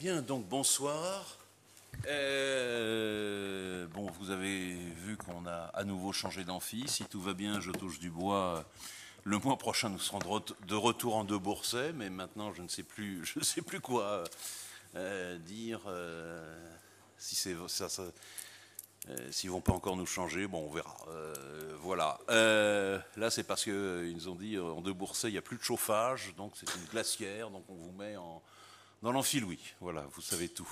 Bien, donc bonsoir. Euh, bon, vous avez vu qu'on a à nouveau changé d'amphi. Si tout va bien, je touche du bois. Le mois prochain, nous serons de retour en deux mais maintenant, je ne sais plus, je sais plus quoi euh, dire. s'ils euh, si c'est vont pas encore nous changer, bon, on verra. voilà. là, c'est parce qu'ils nous ont dit en deux il n'y a plus de chauffage, donc c'est une glacière, donc on vous met en dans oui. Voilà, vous savez tout.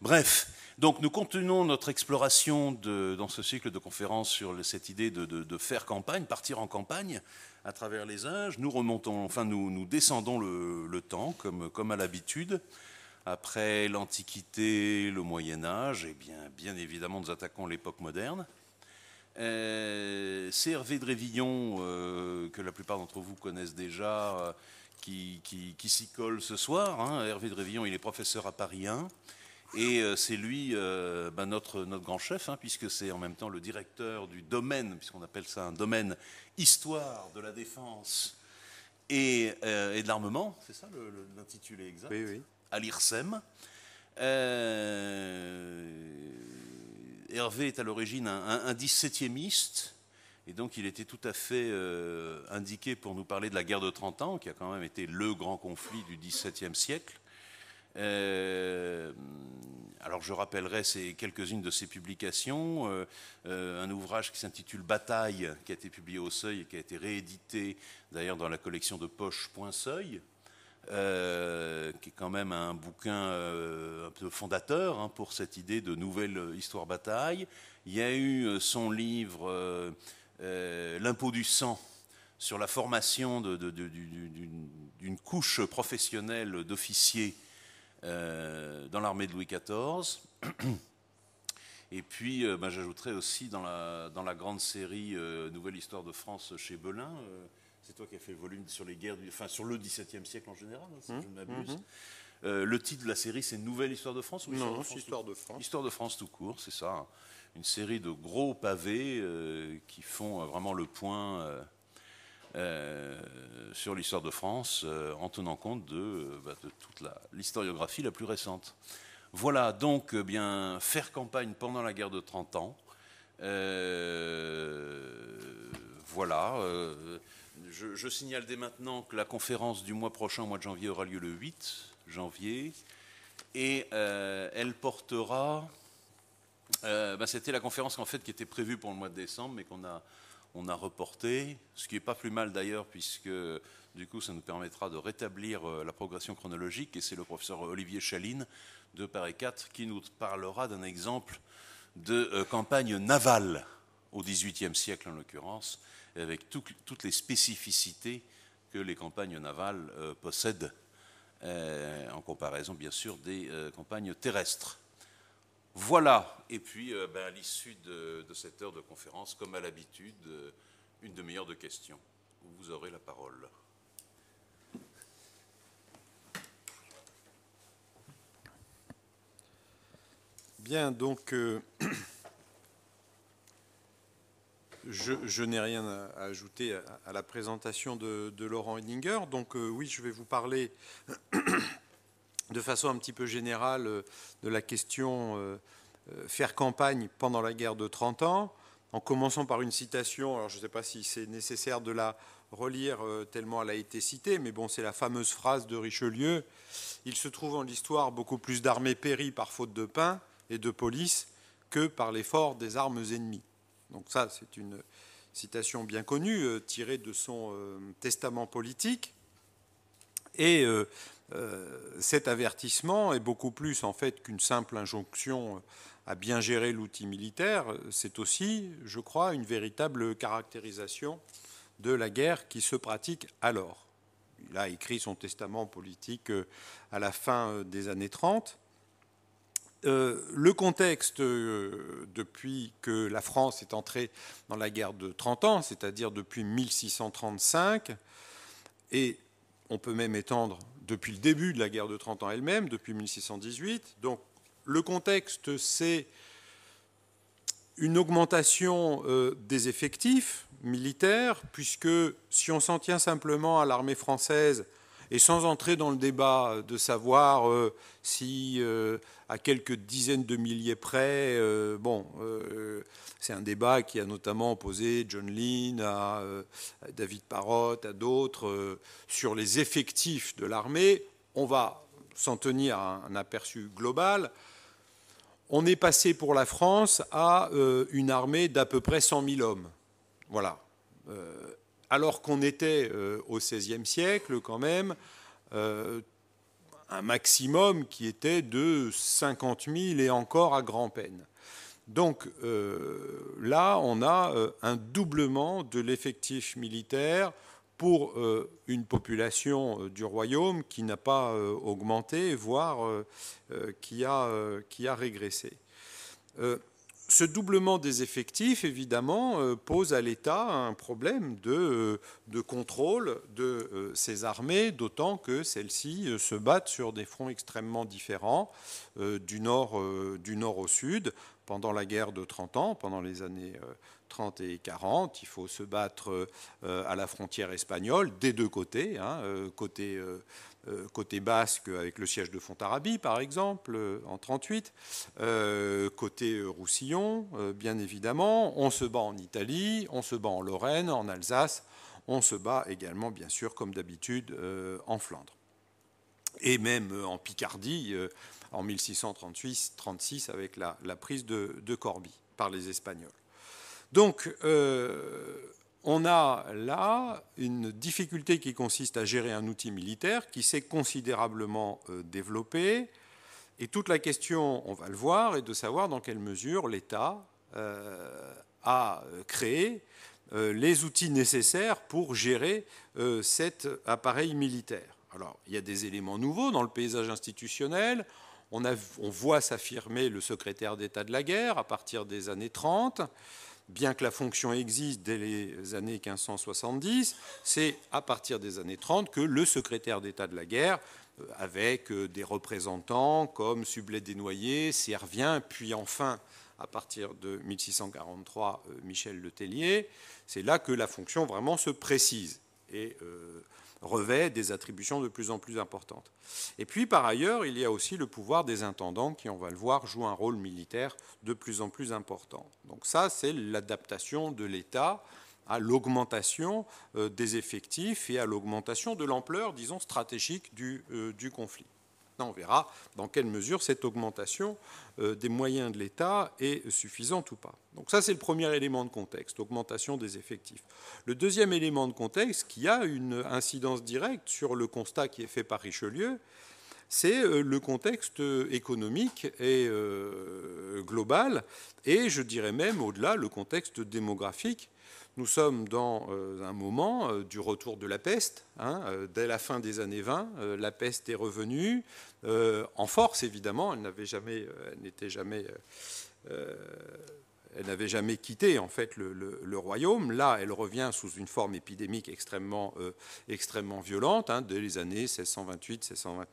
Bref, donc nous continuons notre exploration dans ce cycle de conférences sur cette idée de, faire campagne, partir en campagne à travers les âges. Nous remontons, enfin nous, descendons le, temps comme, à l'habitude. Après l'Antiquité, le Moyen Âge, et eh bien, bien évidemment nous attaquons l'époque moderne. Euh, C'est Hervé Drévillon euh, que la plupart d'entre vous connaissent déjà. Euh, qui, qui, s'y colle ce soir. Hein. Hervé Drévillon, il est professeur à Paris 1. Et euh, c'est lui, euh, ben, notre, notre, grand chef, hein, puisque c'est en même temps le directeur du domaine, puisqu'on appelle ça un domaine histoire de la défense et, euh, de l'armement, c'est ça l'intitulé exact À l'IRSEM. Hervé est à l'origine un, un, 17e et donc il était tout à fait euh, indiqué pour nous parler de la guerre de 30 ans, qui a quand même été le grand conflit du XVIIe siècle. Euh, alors je rappellerai quelques-unes de ses publications. Euh, un ouvrage qui s'intitule Bataille, qui a été publié au Seuil et qui a été réédité d'ailleurs dans la collection de poche Point Seuil, qui est quand même un bouquin un peu fondateur hein, pour cette idée de nouvelle histoire bataille. Il y a eu son livre euh, l'impôt du sang sur la formation d'une couche professionnelle d'officiers euh, dans l'armée de Louis XIV. Et puis, euh, ben, j'ajouterai aussi dans la, grande série Nouvelle histoire de France chez Belin, c'est toi qui as fait le volume sur les guerres, enfin sur le XVIIe siècle en général, hein, si mmh, je ne mmh, m'abuse. Mmh. le titre de la série, c'est Nouvelle Histoire de France ou de, histoire de France Histoire de France tout court, c'est ça. Hein une série de gros pavés euh, qui font euh, vraiment le point euh, sur l'histoire de France en tenant compte de, bah, toute l'historiographie la, plus récente. Voilà, donc bien faire campagne pendant la guerre de 30 ans. voilà. Je, signale dès maintenant que la conférence du mois prochain, au mois de janvier, aura lieu le 8 janvier. Et elle portera euh, bah, c'était la conférence en fait, qui était prévue pour le mois de décembre, mais qu'on a, on reportée, ce qui n'est pas plus mal d'ailleurs, puisque du coup, ça nous permettra de rétablir euh, la progression chronologique. Et c'est le professeur Olivier Chaline de Paris 4 qui nous parlera d'un exemple de euh, campagne navale au XVIIIe siècle en l'occurrence, avec toutes les spécificités que les campagnes navales possèdent, en comparaison bien sûr des campagnes terrestres. Voilà, et puis euh, ben, à l'issue de, cette heure de conférence, comme à l'habitude, euh, une demi-heure de questions vous aurez la parole. Bien, donc euh, je, n'ai rien à ajouter à, la présentation de, Laurent Hedinger. Donc oui, je vais vous parler de façon un petit peu générale euh, de la question euh, euh, faire campagne pendant la guerre de 30 ans, en commençant par une citation, alors je ne sais pas si c'est nécessaire de la relire tellement elle a été citée, mais bon, c'est la fameuse phrase de Richelieu, il se trouve en l'histoire beaucoup plus d'armées péries par faute de pain et de police que par l'effort des armes ennemies. Donc ça, c'est une citation bien connue, tirée de son testament politique. Et euh, cet avertissement est beaucoup plus en fait qu'une simple injonction à bien gérer l'outil militaire. C'est aussi, je crois, une véritable caractérisation de la guerre qui se pratique alors. Il a écrit son testament politique euh, à la fin euh, des années 30. le contexte, depuis que la France est entrée dans la guerre de 30 ans, c'est-à-dire depuis 1635, et on peut même étendre depuis le début de la guerre de 30 ans elle-même, depuis 1618. Donc le contexte, c'est une augmentation euh, des effectifs militaires, puisque si on s'en tient simplement à l'armée française, et sans entrer dans le débat de savoir euh, si euh, à quelques dizaines de milliers près, euh, bon, c'est un débat qui a notamment opposé John Lean à, David Parrott, à d'autres, sur les effectifs de l'armée. On va s'en tenir à un aperçu global. On est passé pour la France à une armée d'à peu près 100 000 hommes. Voilà alors qu'on était euh, au XVIe siècle quand même euh, un maximum qui était de 50 000 et encore à grand-peine. Donc euh, là, on a un doublement de l'effectif militaire pour une population du royaume qui n'a pas augmenté, voire qui a, qui a régressé ce doublement des effectifs, évidemment, euh, pose à l'État un problème de, euh, contrôle de ses euh, armées, d'autant que celles-ci se battent sur des fronts extrêmement différents, du nord, au sud, pendant la guerre de 30 ans, pendant les années 30 et 40. Il faut se battre à la frontière espagnole, des deux côtés, hein, côté euh, côté basque avec le siège de Fontarabie, par exemple, euh, en 38, euh, côté Roussillon, bien évidemment. On se bat en Italie, on se bat en Lorraine, en Alsace, on se bat également, bien sûr, comme d'habitude, en Flandre. Et même en Picardie, en 1636-36, avec la, prise de, Corbie par les Espagnols. Donc, on a là une difficulté qui consiste à gérer un outil militaire qui s'est considérablement euh, développé. Et toute la question, on va le voir, est de savoir dans quelle mesure l'État euh, a euh, créé les outils nécessaires pour gérer cet appareil militaire. Alors, il y a des éléments nouveaux dans le paysage institutionnel. On, voit s'affirmer le secrétaire d'État de la guerre à partir des années 30 bien que la fonction existe dès les années 1570, c'est à partir des années 30 que le secrétaire d'État de la guerre, euh, avec euh, des représentants comme Sublet Desnoyers, Servien, puis enfin, à partir de 1643, euh, Michel Letellier, c'est là que la fonction vraiment se précise. Et revêt des attributions de plus en plus importantes. Et puis, par ailleurs, il y a aussi le pouvoir des intendants qui, on va le voir, joue un rôle militaire de plus en plus important. Donc ça, c'est l'adaptation de l'État à l'augmentation euh, des effectifs et à l'augmentation de l'ampleur, disons, stratégique du, euh, du conflit on verra dans quelle mesure cette augmentation euh, des moyens de l'État est suffisante ou pas. Donc ça, c'est le premier élément de contexte, augmentation des effectifs. Le deuxième élément de contexte, qui a une incidence directe sur le constat qui est fait par Richelieu, c'est euh, le contexte économique et euh, global, et je dirais même au-delà le contexte démographique nous sommes dans euh, un moment euh, du retour de la peste. Hein, euh, dès la fin des années 20, la peste est revenue, en force évidemment, elle n'avait jamais, n'était jamais... elle n'avait jamais quitté en fait le, royaume. Là, elle revient sous une forme épidémique extrêmement, extrêmement violente, hein, dès les années 1628-1629.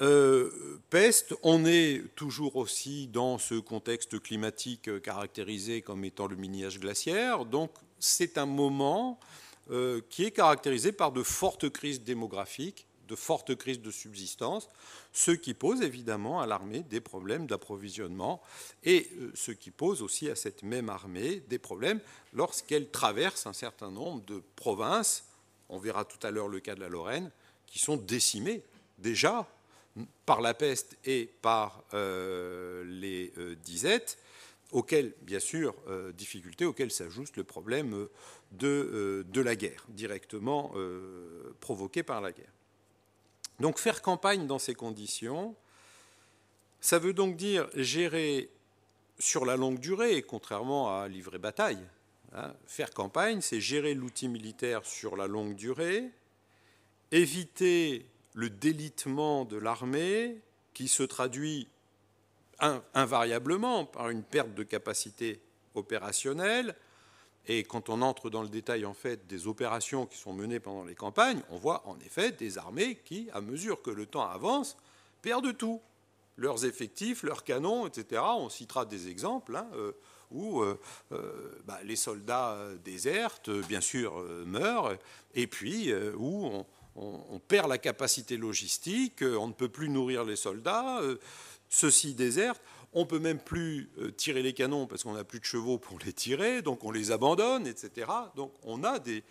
Euh, peste, on est toujours aussi dans ce contexte climatique euh, caractérisé comme étant le mini glaciaire. Donc c'est un moment euh, qui est caractérisé par de fortes crises démographiques, de fortes crises de subsistance, ce qui pose évidemment à l'armée des problèmes d'approvisionnement et ce qui pose aussi à cette même armée des problèmes lorsqu'elle traverse un certain nombre de provinces, on verra tout à l'heure le cas de la Lorraine, qui sont décimées déjà par la peste et par euh, les euh, disettes, auxquelles, bien sûr, euh, difficultés auxquelles s'ajoute le problème de, la guerre, directement provoqué par la guerre. Donc faire campagne dans ces conditions, ça veut donc dire gérer sur la longue durée, contrairement à livrer bataille. Hein. faire campagne, c'est gérer l'outil militaire sur la longue durée, éviter le délitement de l'armée qui se traduit invariablement par une perte de capacité opérationnelle. Et quand on entre dans le détail en fait des opérations qui sont menées pendant les campagnes, on voit en effet des armées qui, à mesure que le temps avance, perdent tout leurs effectifs, leurs canons, etc. On citera des exemples hein, euh, où euh, euh, bah, les soldats désertent, bien sûr, meurent, et puis où on, on, perd la capacité logistique, euh, on ne peut plus nourrir les soldats, euh, ceux-ci désertent, on ne peut même plus euh, tirer les canons parce qu'on n'a plus de chevaux pour les tirer, donc on les abandonne, etc. Donc on a des,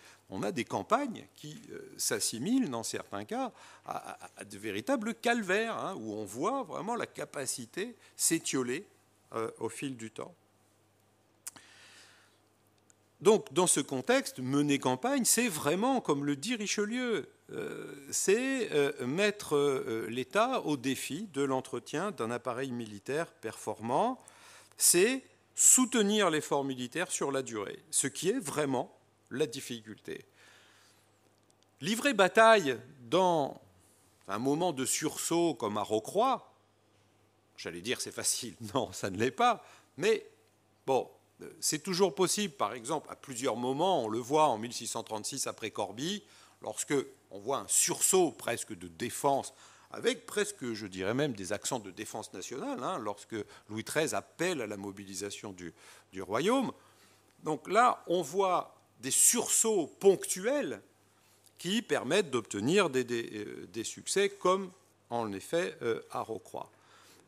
campagnes qui s'assimilent, dans certains cas, à, de véritables calvaires, hein, où on voit vraiment la capacité s'étioler au fil du temps donc, dans ce contexte, mener campagne, c'est vraiment, comme le dit Richelieu, euh, c'est euh, mettre euh, l'État au défi de l'entretien d'un appareil militaire performant, c'est soutenir l'effort militaire sur la durée, ce qui est vraiment la difficulté. Livrer bataille dans un moment de sursaut comme à Rocroi, j'allais dire c'est facile, non, ça ne l'est pas, mais bon, euh, c'est toujours possible, par exemple, à plusieurs moments, on le voit en 1636 après Corbie, lorsque on voit un sursaut presque de défense, avec presque, je dirais même, des accents de défense nationale, hein, lorsque Louis XIII appelle à la mobilisation du, royaume. Donc là, on voit des sursauts ponctuels qui permettent d'obtenir des, euh, succès, comme en effet euh, à Rocroi.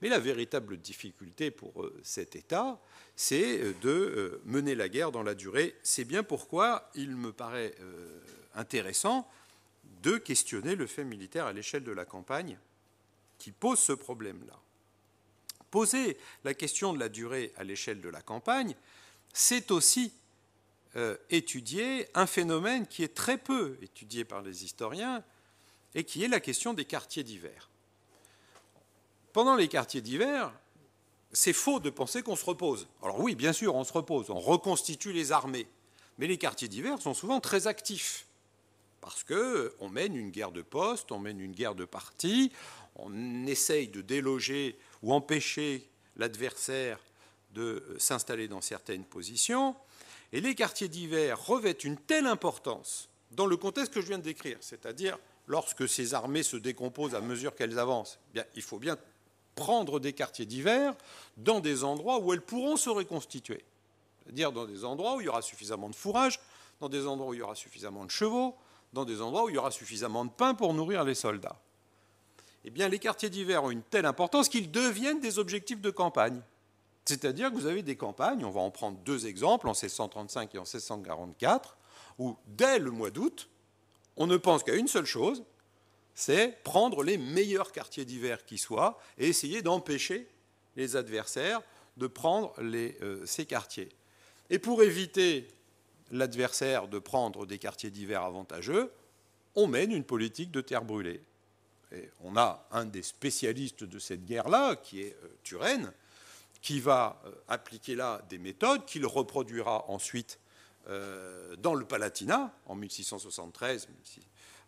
Mais la véritable difficulté pour euh, cet État, c'est euh, de euh, mener la guerre dans la durée. C'est bien pourquoi il me paraît intéressant de questionner le fait militaire à l'échelle de la campagne qui pose ce problème-là. Poser la question de la durée à l'échelle de la campagne, c'est aussi étudier un phénomène qui est très peu étudié par les historiens et qui est la question des quartiers d'hiver pendant les quartiers d'hiver, c'est faux de penser qu'on se repose. Alors oui, bien sûr, on se repose, on reconstitue les armées. Mais les quartiers d'hiver sont souvent très actifs. Parce qu'on mène une guerre de poste, on mène une guerre de parti, on essaye de déloger ou empêcher l'adversaire de s'installer dans certaines positions. Et les quartiers d'hiver revêtent une telle importance dans le contexte que je viens de décrire, c'est-à-dire lorsque ces armées se décomposent à mesure qu'elles avancent, eh bien, il faut bien prendre des quartiers d'hiver dans des endroits où elles pourront se reconstituer. C'est-à-dire dans des endroits où il y aura suffisamment de fourrage, dans des endroits où il y aura suffisamment de chevaux, dans des endroits où il y aura suffisamment de pain pour nourrir les soldats. Eh bien, les quartiers d'hiver ont une telle importance qu'ils deviennent des objectifs de campagne. C'est-à-dire que vous avez des campagnes, on va en prendre deux exemples, en 1635 et en 1644, où dès le mois d'août, on ne pense qu'à une seule chose, c'est prendre les meilleurs quartiers d'hiver qui soient et essayer d'empêcher les adversaires de prendre euh, ces quartiers. Et pour éviter l'adversaire de prendre des quartiers d'hiver avantageux, on mène une politique de terre brûlée. Et on a un des spécialistes de cette guerre-là, qui est euh, Turenne, qui va euh, appliquer là des méthodes qu'il reproduira ensuite dans le Palatinat en 1673,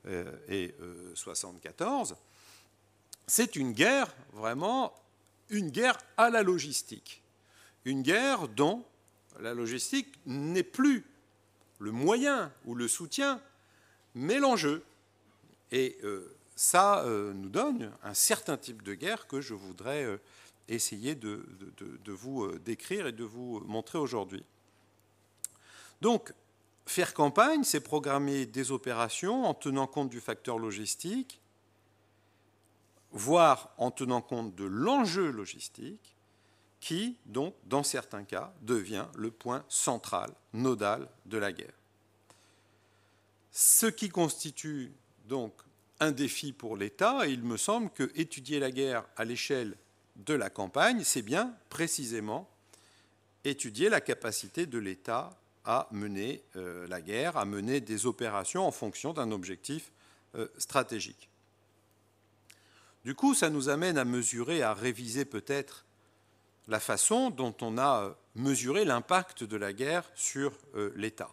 euh, et 74. Euh, c'est une guerre, vraiment, une guerre à la logistique. Une guerre dont la logistique n'est plus le moyen ou le soutien, mais l'enjeu. Et euh, ça nous donne un certain type de guerre que je voudrais essayer de, de vous décrire et de vous montrer aujourd'hui. Donc, faire campagne, c'est programmer des opérations en tenant compte du facteur logistique, voire en tenant compte de l'enjeu logistique, qui, donc, dans certains cas, devient le point central, nodal de la guerre. Ce qui constitue donc un défi pour l'État, et il me semble que étudier la guerre à l'échelle de la campagne, c'est bien précisément étudier la capacité de l'État à mener euh, la guerre, à mener des opérations en fonction d'un objectif euh, stratégique. Du coup, ça nous amène à mesurer, à réviser peut-être la façon dont on a euh, mesuré l'impact de la guerre sur l'État.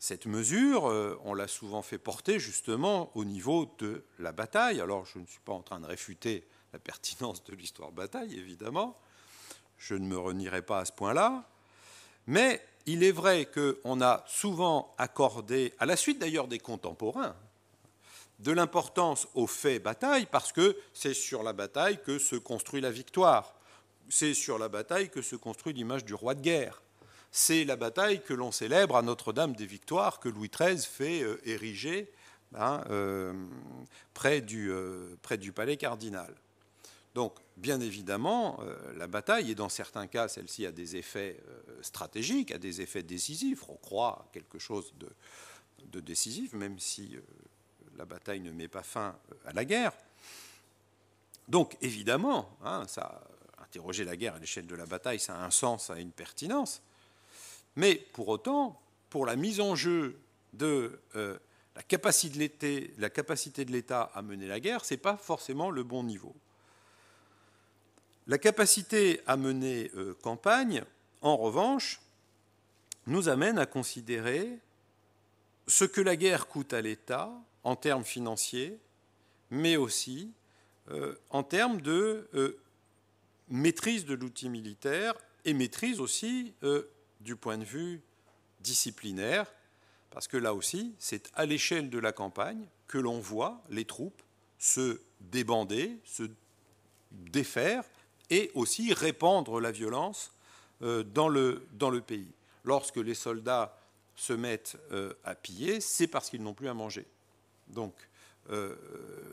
Cette mesure, on l'a souvent fait porter justement au niveau de la bataille. Alors, je ne suis pas en train de réfuter la pertinence de l'histoire bataille, évidemment. Je ne me renierai pas à ce point-là. Mais il est vrai qu'on a souvent accordé, à la suite d'ailleurs des contemporains, de l'importance au fait bataille, parce que c'est sur la bataille que se construit la victoire, c'est sur la bataille que se construit l'image du roi de guerre, c'est la bataille que l'on célèbre à Notre-Dame des Victoires, que Louis XIII fait euh, ériger hein, euh, euh, près du palais cardinal. Donc, bien évidemment, euh, la bataille, et dans certains cas, celle-ci a des effets euh, stratégiques, a des effets décisifs. On croit à quelque chose de, décisif, même si euh, la bataille ne met pas fin à la guerre. Donc, évidemment, hein, interroger la guerre à l'échelle de la bataille, ça a un sens, ça a une pertinence. Mais pour autant, pour la mise en jeu de la capacité de l'État à mener la guerre, ce n'est pas forcément le bon niveau. La capacité à mener euh, campagne, en revanche, nous amène à considérer ce que la guerre coûte à l'État en termes financiers, mais aussi euh, en termes de euh, maîtrise de l'outil militaire et maîtrise aussi du point de vue disciplinaire, parce que là aussi, c'est à l'échelle de la campagne que l'on voit les troupes se débander, se défaire et aussi répandre la violence euh, dans le, dans le pays. Lorsque les soldats se mettent euh, à piller, c'est parce qu'ils n'ont plus à manger. Donc euh,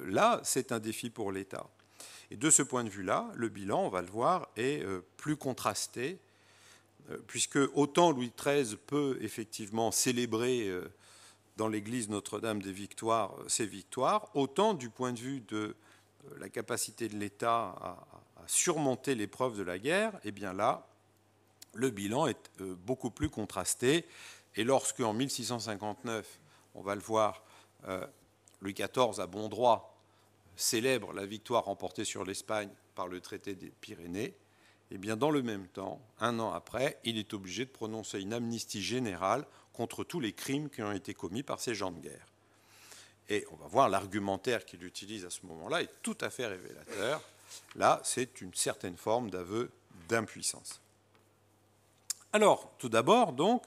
là, c'est un défi pour l'État. Et de ce point de vue-là, le bilan, on va le voir, est plus contrasté, puisque autant Louis XIII peut effectivement célébrer dans l'église Notre-Dame des Victoires ses victoires, autant du point de vue de la capacité de l'État à, surmonter l'épreuve de la guerre, eh bien là, le bilan est euh, beaucoup plus contrasté. Et lorsque, en 1659, on va le voir, euh, Louis XIV, à bon droit, célèbre la victoire remportée sur l'Espagne par le traité des Pyrénées, eh bien, dans le même temps, un an après, il est obligé de prononcer une amnistie générale contre tous les crimes qui ont été commis par ces gens de guerre. Et on va voir l'argumentaire qu'il utilise à ce moment-là est tout à fait révélateur. Là, c'est une certaine forme d'aveu d'impuissance. Alors, tout d'abord, donc,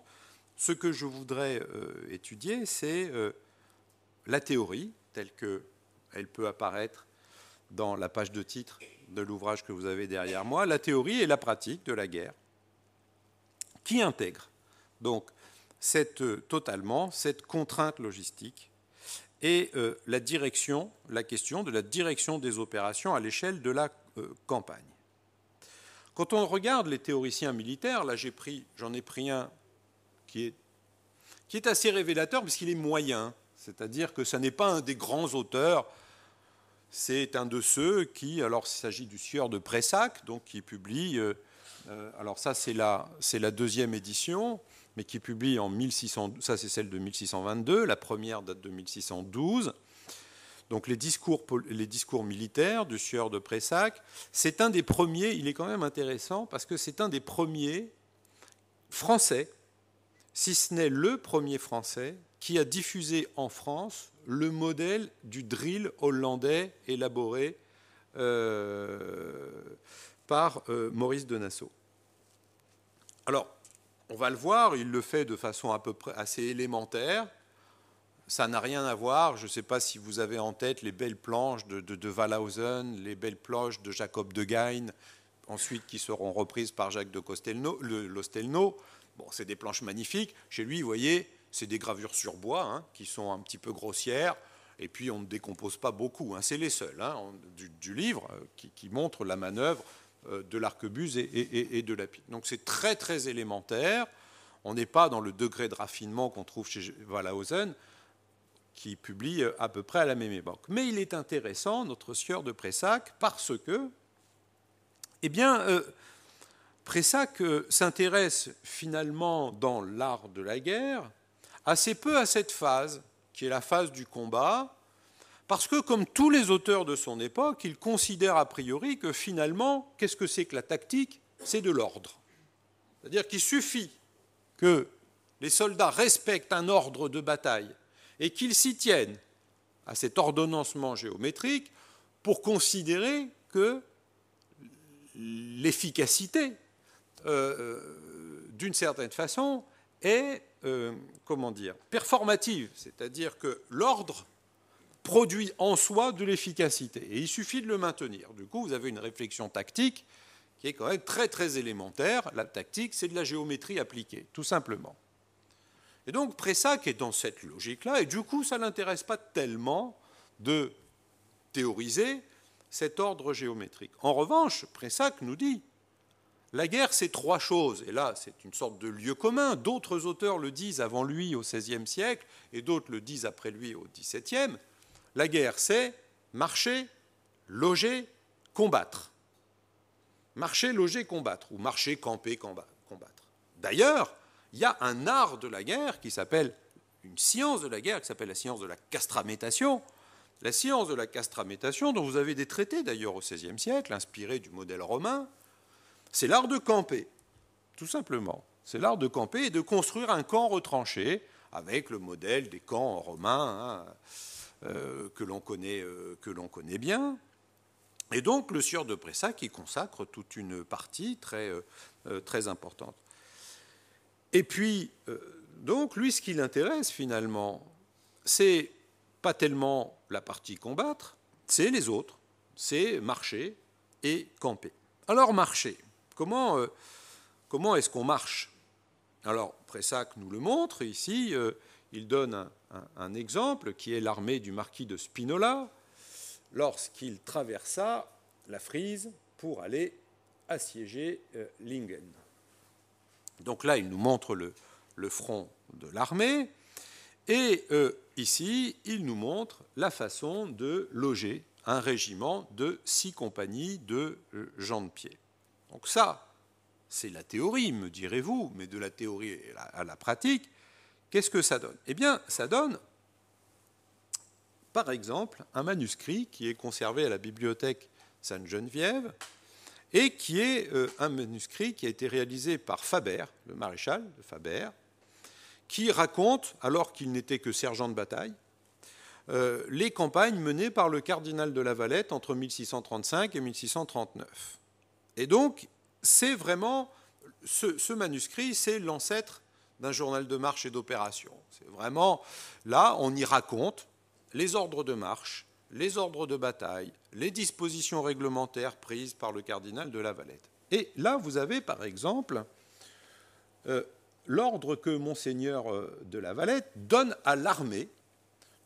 ce que je voudrais euh, étudier, c'est euh, la théorie, telle qu'elle peut apparaître dans la page de titre de l'ouvrage que vous avez derrière moi, la théorie et la pratique de la guerre, qui intègre donc euh, totalement cette contrainte logistique et euh, la direction, la question de la direction des opérations à l'échelle de la euh, campagne. Quand on regarde les théoriciens militaires, là j'en ai pris un qui est, assez révélateur parce qu'il est moyen, c'est-à-dire que ce n'est pas un des grands auteurs, c'est un de ceux qui, alors il s'agit du sieur de Pressac, donc qui publie, euh, alors ça c'est la deuxième édition, mais qui publie en 1600, ça c'est celle de 1622, la première date de 1612. Donc les discours, les discours militaires du sieur de Pressac, c'est un des premiers, il est quand même intéressant parce que c'est un des premiers français, si ce n'est le premier français, qui a diffusé en France le modèle du drill hollandais élaboré euh, par euh, Maurice de Nassau. Alors, on va le voir, il le fait de façon à peu près assez élémentaire. Ça n'a rien à voir. Je ne sais pas si vous avez en tête les belles planches de, de, les belles planches de Jacob de Gaigne, ensuite qui seront reprises par Jacques de Costelnau, l'ostelno Bon, c'est des planches magnifiques. Chez lui, vous voyez, c'est des gravures sur bois hein, qui sont un petit peu grossières. Et puis, on ne décompose pas beaucoup. Hein. C'est les seuls hein, du, livre euh, qui, qui montrent la manœuvre euh, de l'arquebuse et, et, de la pique. Donc c'est très très élémentaire. On n'est pas dans le degré de raffinement qu'on trouve chez Wallhausen, qui publie euh, à peu près à la même époque. Mais il est intéressant, notre sieur de Pressac, parce que, eh bien, euh, Pressac s'intéresse finalement dans l'art de la guerre assez peu à cette phase, qui est la phase du combat, parce que, comme tous les auteurs de son époque, il considère a priori que finalement, qu'est-ce que c'est que la tactique C'est de l'ordre. C'est-à-dire qu'il suffit que les soldats respectent un ordre de bataille et qu'ils s'y tiennent à cet ordonnancement géométrique pour considérer que l'efficacité, euh, euh, d'une certaine façon, est, euh, comment dire, performative, c'est-à-dire que l'ordre produit en soi de l'efficacité. Et il suffit de le maintenir. Du coup, vous avez une réflexion tactique qui est quand même très très élémentaire. La tactique, c'est de la géométrie appliquée, tout simplement. Et donc Pressac est dans cette logique-là, et du coup, ça ne l'intéresse pas tellement de théoriser cet ordre géométrique. En revanche, Pressac nous dit, la guerre, c'est trois choses, et là, c'est une sorte de lieu commun. D'autres auteurs le disent avant lui au XVIe siècle, et d'autres le disent après lui au XVIIe. La guerre, c'est marcher, loger, combattre. Marcher, loger, combattre, ou marcher, camper, combattre. D'ailleurs, il y a un art de la guerre qui s'appelle, une science de la guerre qui s'appelle la science de la castramétation. La science de la castramétation, dont vous avez des traités d'ailleurs au XVIe siècle, inspirés du modèle romain, c'est l'art de camper, tout simplement. C'est l'art de camper et de construire un camp retranché avec le modèle des camps romains. Hein. Euh, que l'on connaît, euh, connaît, bien. Et donc le sieur de Pressac y consacre toute une partie très, euh, très importante. Et puis, donc, lui, ce qui l'intéresse finalement, c'est pas tellement la partie combattre, c'est les autres, c'est marcher et camper. Alors, marcher, comment, comment est-ce qu'on marche Alors, Pressac nous le montre, ici, il donne un, un, exemple qui est l'armée du marquis de Spinola lorsqu'il traversa la Frise pour aller assiéger euh, Lingen. Donc là, il nous montre le, front de l'armée. Et euh, ici, il nous montre la façon de loger un régiment de six compagnies de euh, gens de pied. Donc ça, c'est la théorie, me direz-vous, mais de la théorie à la pratique, Qu'est-ce que ça donne Eh bien, ça donne, par exemple, un manuscrit qui est conservé à la bibliothèque Sainte-Geneviève et qui est euh, un manuscrit qui a été réalisé par Faber, le maréchal de Faber, qui raconte, alors qu'il n'était que sergent de bataille, euh, les campagnes menées par le cardinal de la Valette entre 1635 et 1639. Et donc, c'est vraiment ce manuscrit, c'est l'ancêtre d'un journal de marche et d'opération. C'est vraiment, là, on y raconte les ordres de marche, les ordres de bataille, les dispositions réglementaires prises par le cardinal de la Valette. Et là, vous avez, par exemple, euh, l'ordre que monseigneur euh, de la Valette donne à l'armée.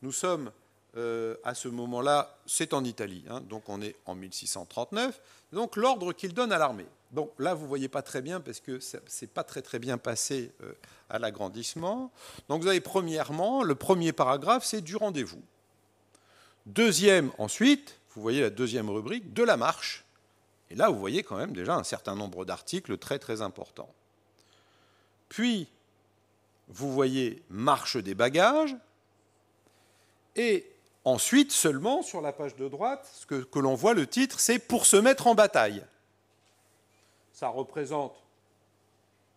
Nous sommes euh, à ce moment-là, c'est en Italie, hein, donc on est en 1639, donc l'ordre qu'il donne à l'armée. Donc là, vous ne voyez pas très bien parce que ce n'est pas très très bien passé euh, à l'agrandissement. Donc vous avez premièrement, le premier paragraphe, c'est du rendez-vous. Deuxième, ensuite, vous voyez la deuxième rubrique, de la marche. Et là, vous voyez quand même déjà un certain nombre d'articles très très importants. Puis, vous voyez marche des bagages. Et ensuite, seulement sur la page de droite, ce que l'on voit, le titre, c'est pour se mettre en bataille ça représente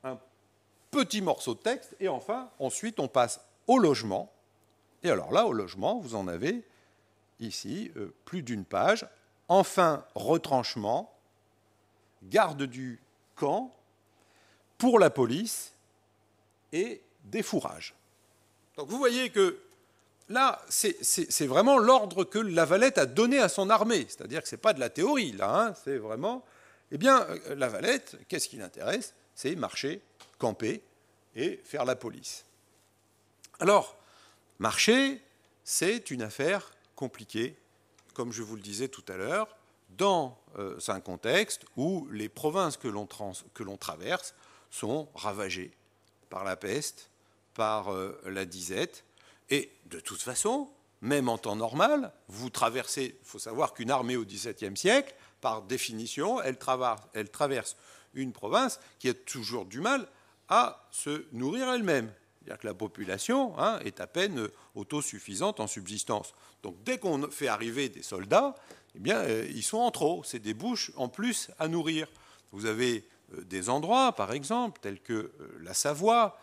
un petit morceau de texte. Et enfin, ensuite, on passe au logement. Et alors là, au logement, vous en avez ici euh, plus d'une page. Enfin, retranchement, garde du camp, pour la police et des fourrages. Donc vous voyez que là, c'est vraiment l'ordre que Lavalette a donné à son armée. C'est-à-dire que ce n'est pas de la théorie, là, hein. c'est vraiment eh bien, euh, la valette, qu'est-ce qui l'intéresse C'est marcher, camper et faire la police. Alors, marcher, c'est une affaire compliquée, comme je vous le disais tout à l'heure, dans euh, un contexte où les provinces que l'on traverse sont ravagées par la peste, par euh, la disette, et de toute façon, même en temps normal, vous traversez, il faut savoir qu'une armée au XVIIe siècle, par définition, elle traverse, une province qui a toujours du mal à se nourrir elle-même. C'est-à-dire que la population hein, est à peine autosuffisante en subsistance. Donc dès qu'on fait arriver des soldats, eh bien, euh, ils sont en trop. C'est des bouches en plus à nourrir. Vous avez euh, des endroits, par exemple, tels que euh, la Savoie.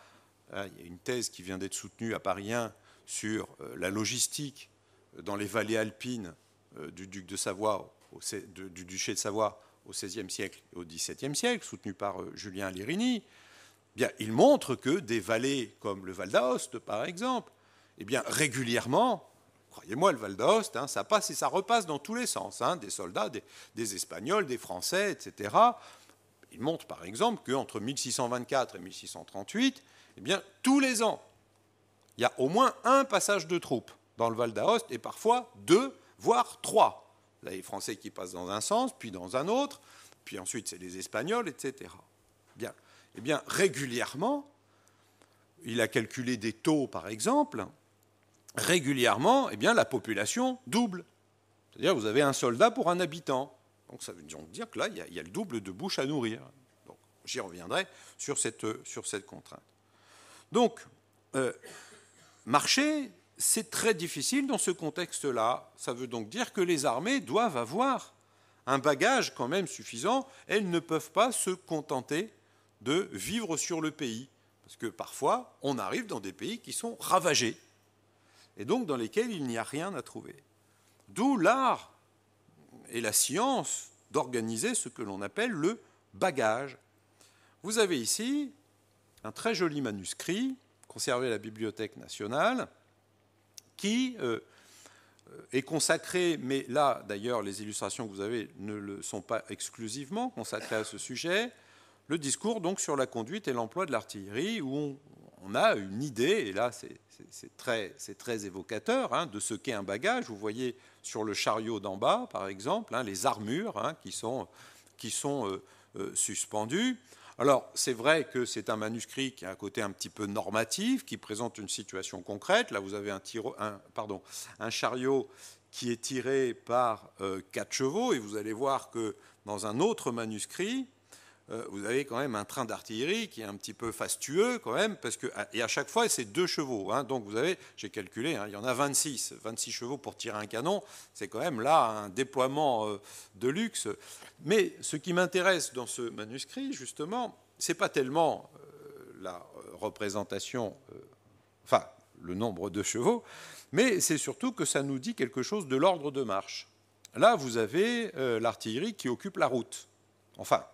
Hein, il y a une thèse qui vient d'être soutenue à Paris 1 sur la logistique dans les vallées alpines du duc de Savoie du duché de Savoie au XVIe siècle et au XVIIe siècle, soutenu par euh, Julien Lirini, eh bien, il montre que des vallées comme le Val d'Aoste, par exemple, eh bien, régulièrement, croyez-moi, le Val d'Aoste, hein, ça passe et ça repasse dans tous les sens, hein, des soldats, des, Espagnols, des Français, etc. Il montre par exemple qu'entre 1624 et 1638, eh bien, tous les ans, il y a au moins un passage de troupes dans le Val d'Aoste et parfois deux, voire trois. Là, les Français qui passent dans un sens, puis dans un autre, puis ensuite c'est les Espagnols, etc. Bien. Eh bien, régulièrement, il a calculé des taux, par exemple, régulièrement, eh bien, la population double. C'est-à-dire, vous avez un soldat pour un habitant. Donc, ça veut dire que là, il y a, le double de bouche à nourrir. Donc, j'y reviendrai sur cette, sur cette contrainte. Donc, euh, marché, c'est très difficile dans ce contexte-là. Ça veut donc dire que les armées doivent avoir un bagage quand même suffisant. Elles ne peuvent pas se contenter de vivre sur le pays. Parce que parfois, on arrive dans des pays qui sont ravagés et donc dans lesquels il n'y a rien à trouver. D'où l'art et la science d'organiser ce que l'on appelle le bagage. Vous avez ici un très joli manuscrit conservé à la Bibliothèque nationale, qui euh, euh, est consacré, mais là d'ailleurs les illustrations que vous avez ne le sont pas exclusivement consacrées à ce sujet, le discours donc sur la conduite et l'emploi de l'artillerie, où on, a une idée, et là c'est très, très, évocateur, hein, de ce qu'est un bagage. Vous voyez sur le chariot d'en bas, par exemple, hein, les armures hein, qui sont, qui sont euh, suspendues. Alors, c'est vrai que c'est un manuscrit qui a un côté un petit peu normatif, qui présente une situation concrète. Là, vous avez un, chariot qui est tiré par euh, quatre chevaux, et vous allez voir que dans un autre manuscrit, euh, vous avez quand même un train d'artillerie qui est un petit peu fastueux quand même, parce que, et à chaque fois, c'est deux chevaux. Hein. donc vous avez, j'ai calculé, hein, il y en a 26, 26 chevaux pour tirer un canon, c'est quand même là un déploiement euh, de luxe. Mais ce qui m'intéresse dans ce manuscrit, justement, c'est pas tellement euh, la représentation, enfin le nombre de chevaux, mais c'est surtout que ça nous dit quelque chose de l'ordre de marche. Là, vous avez l'artillerie qui occupe la route. Enfin,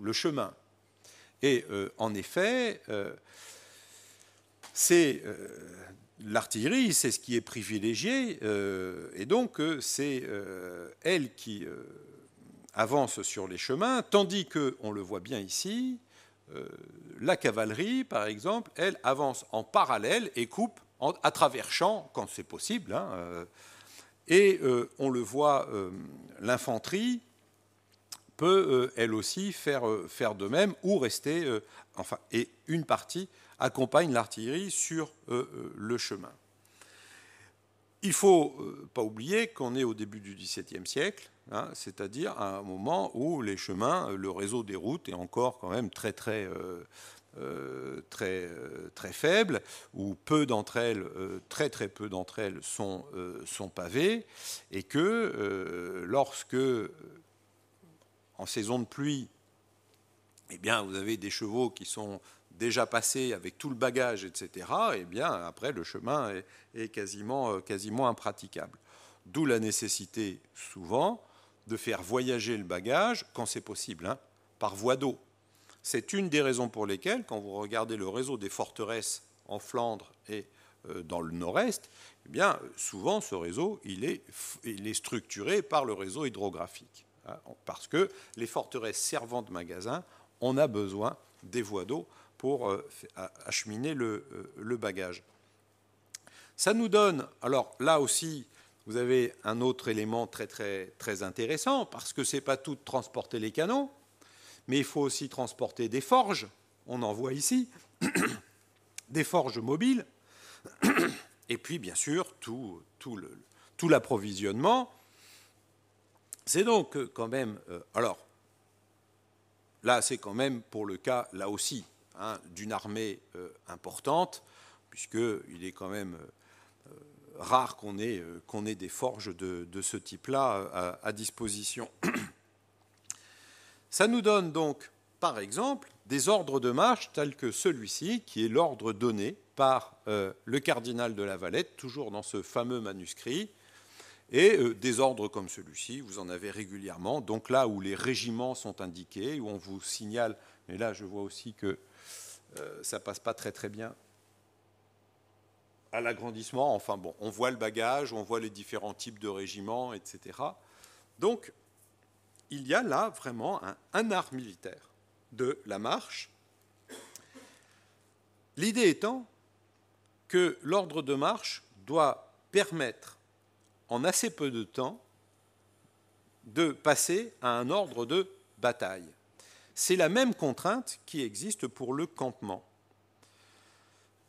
le chemin. Et euh, en effet, euh, c'est euh, l'artillerie, c'est ce qui est privilégié, et donc c'est elle qui avance sur les chemins, tandis que, on le voit bien ici, la cavalerie, par exemple, elle avance en parallèle et coupe à travers champs quand c'est possible. Hein, et on le voit, l'infanterie peut euh, elle aussi faire, euh, faire de même ou rester, euh, enfin, et une partie accompagne l'artillerie sur le chemin. Il ne faut pas oublier qu'on est au début du XVIIe siècle, hein, c'est-à-dire à un moment où les chemins, le réseau des routes est encore quand même très très très, très faible, où peu d'entre elles, très très peu d'entre elles sont, sont pavées, et que lorsque en saison de pluie, eh bien, vous avez des chevaux qui sont déjà passés avec tout le bagage, etc. Eh bien, après, le chemin est, quasiment, euh, quasiment impraticable. D'où la nécessité, souvent, de faire voyager le bagage, quand c'est possible, hein, par voie d'eau. C'est une des raisons pour lesquelles, quand vous regardez le réseau des forteresses en Flandre et euh, dans le nord-est, eh bien, souvent, ce réseau, il est structuré par le réseau hydrographique. Ah, parce que les forteresses servant de magasins, on a besoin des voies d'eau pour euh, acheminer euh, le, bagage. Ça nous donne, alors là aussi, vous avez un autre élément très, très, très intéressant, parce que ce n'est pas tout de transporter les canons, mais il faut aussi transporter des forges, on en voit ici, des forges mobiles, et puis bien sûr tout l'approvisionnement c'est donc euh, quand même, euh, alors là c'est quand même pour le cas, là aussi, hein, d'une armée euh, importante, puisqu'il est quand même rare qu'on ait, des forges de, ce type-là à, disposition. Ça nous donne donc, par exemple, des ordres de marche tels que celui-ci, qui est l'ordre donné par le cardinal de la Valette, toujours dans ce fameux manuscrit, et euh, des ordres comme celui-ci, vous en avez régulièrement. Donc là où les régiments sont indiqués, où on vous signale, mais là je vois aussi que ça euh, ça passe pas très très bien à l'agrandissement. Enfin bon, on voit le bagage, on voit les différents types de régiments, etc. Donc il y a là vraiment un art militaire de la marche. L'idée étant que l'ordre de marche doit permettre en assez peu de temps de passer à un ordre de bataille. C'est la même contrainte qui existe pour le campement.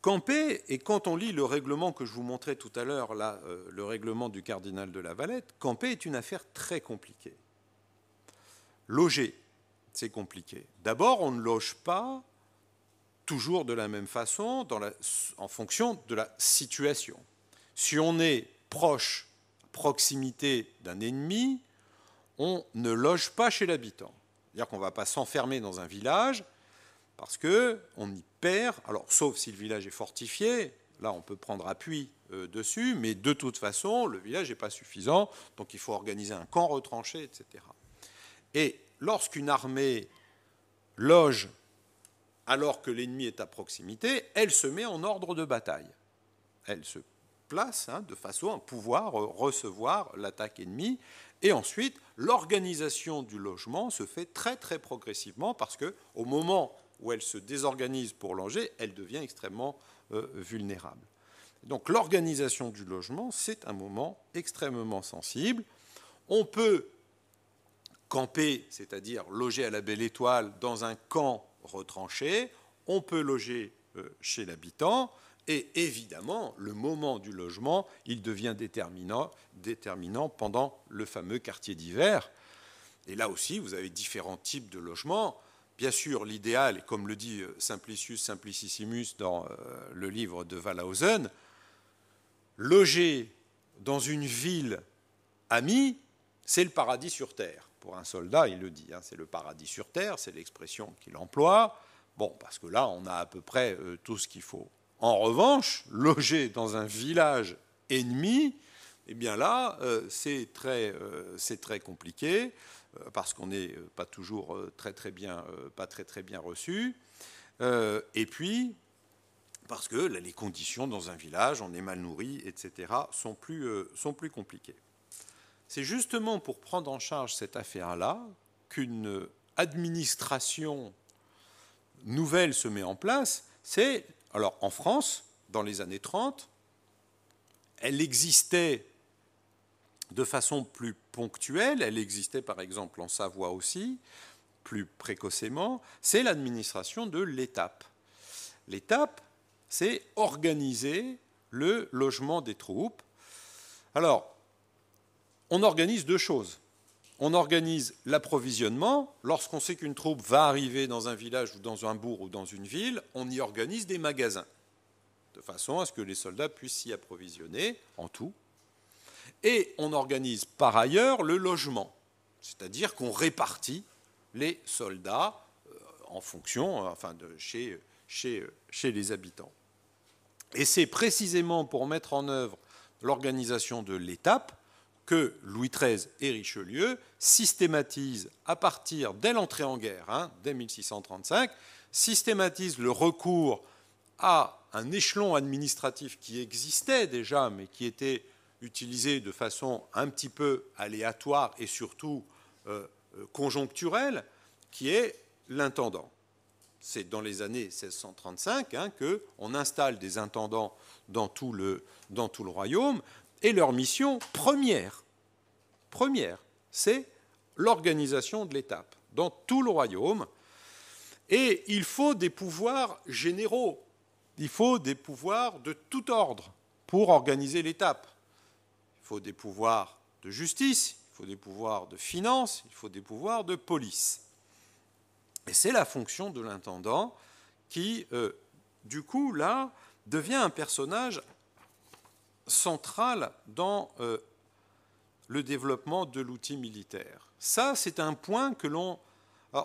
Camper, et quand on lit le règlement que je vous montrais tout à l'heure, là, euh, le règlement du cardinal de la Valette, camper est une affaire très compliquée. Loger, c'est compliqué. D'abord, on ne loge pas toujours de la même façon en fonction de la situation. Si on est proche proximité d'un ennemi, on ne loge pas chez l'habitant. C'est-à-dire qu'on ne va pas s'enfermer dans un village parce que on y perd. Alors, sauf si le village est fortifié, là on peut prendre appui euh, dessus, mais de toute façon le village n'est pas suffisant, donc il faut organiser un camp retranché, etc. Et lorsqu'une armée loge alors que l'ennemi est à proximité, elle se met en ordre de bataille. Elle se place hein, de façon à pouvoir euh, recevoir l'attaque ennemie. Et ensuite, l'organisation du logement se fait très très progressivement parce que au moment où elle se désorganise pour l'Angers, elle devient extrêmement euh, vulnérable. Donc l'organisation du logement, c'est un moment extrêmement sensible. On peut camper, c'est-à-dire loger à la belle étoile dans un camp retranché. On peut loger euh, chez l'habitant. Et évidemment, le moment du logement, il devient déterminant, déterminant pendant le fameux quartier d'hiver. Et là aussi, vous avez différents types de logements. Bien sûr, l'idéal, comme le dit euh, Simplicius Simplicissimus dans euh, le livre de Wallhausen, loger dans une ville amie, c'est le paradis sur terre. Pour un soldat, il le dit, hein, c'est le paradis sur terre, c'est l'expression qu'il emploie. Bon, parce que là, on a à peu près euh, tout ce qu'il faut. En revanche, loger dans un village ennemi, eh bien là, euh, c'est très, euh, très, compliqué euh, parce qu'on n'est pas toujours très très bien, pas très très bien reçu. et puis, parce que les conditions dans un village, on est mal nourri, etc., sont plus, sont plus compliquées. C'est justement pour prendre en charge cette affaire-là qu'une administration nouvelle se met en place, c'est alors en France, dans les années 30, elle existait de façon plus ponctuelle, elle existait par exemple en Savoie aussi, plus précocement, c'est l'administration de l'étape. L'étape, c'est organiser le logement des troupes. Alors, on organise deux choses on organise l'approvisionnement. Lorsqu'on sait qu'une troupe va arriver dans un village ou dans un bourg ou dans une ville, on y organise des magasins, de façon à ce que les soldats puissent s'y approvisionner en tout. Et on organise par ailleurs le logement, c'est-à-dire qu'on répartit les soldats euh, en fonction, euh, enfin, chez les habitants. Et c'est précisément pour mettre en œuvre l'organisation de l'étape que Louis XIII et Richelieu systématisent à partir dès l'entrée en guerre, hein, dès 1635, systématisent le recours à un échelon administratif qui existait déjà, mais qui était utilisé de façon un petit peu aléatoire et surtout euh, euh, conjoncturelle, qui est l'intendant. C'est dans les années 1635 hein, qu'on installe des intendants dans tout le royaume, et leur mission première, première c'est l'organisation de l'étape dans tout le royaume. Et il faut des pouvoirs généraux, il faut des pouvoirs de tout ordre pour organiser l'étape. Il faut des pouvoirs de justice, il faut des pouvoirs de finance, il faut des pouvoirs de police. Et c'est la fonction de l'intendant qui, euh, du coup, là, devient un personnage centrale dans euh, le développement de l'outil militaire. Ça, c'est un point que l'on...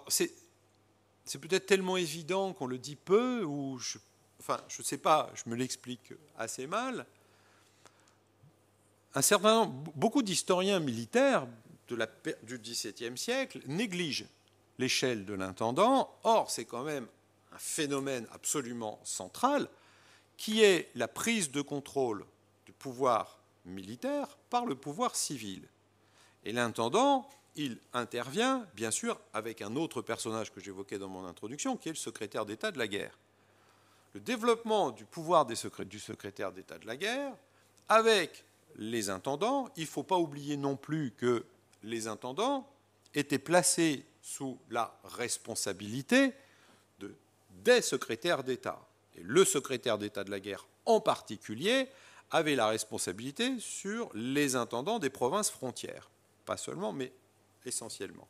C'est peut-être tellement évident qu'on le dit peu, ou je, enfin, je ne sais pas, je me l'explique assez mal. Un certain beaucoup d'historiens militaires du XVIIe siècle négligent l'échelle de l'intendant. Or, c'est quand même un phénomène absolument central qui est la prise de contrôle pouvoir militaire par le pouvoir civil. Et l'intendant, il intervient, bien sûr, avec un autre personnage que j'évoquais dans mon introduction, qui est le secrétaire d'État de la guerre. Le développement du pouvoir du secrétaire d'État de la guerre, avec les intendants, il ne faut pas oublier non plus que les intendants étaient placés sous la responsabilité des secrétaires d'État. Et le secrétaire d'État de la guerre en particulier avait la responsabilité sur les intendants des provinces frontières. Pas seulement, mais essentiellement.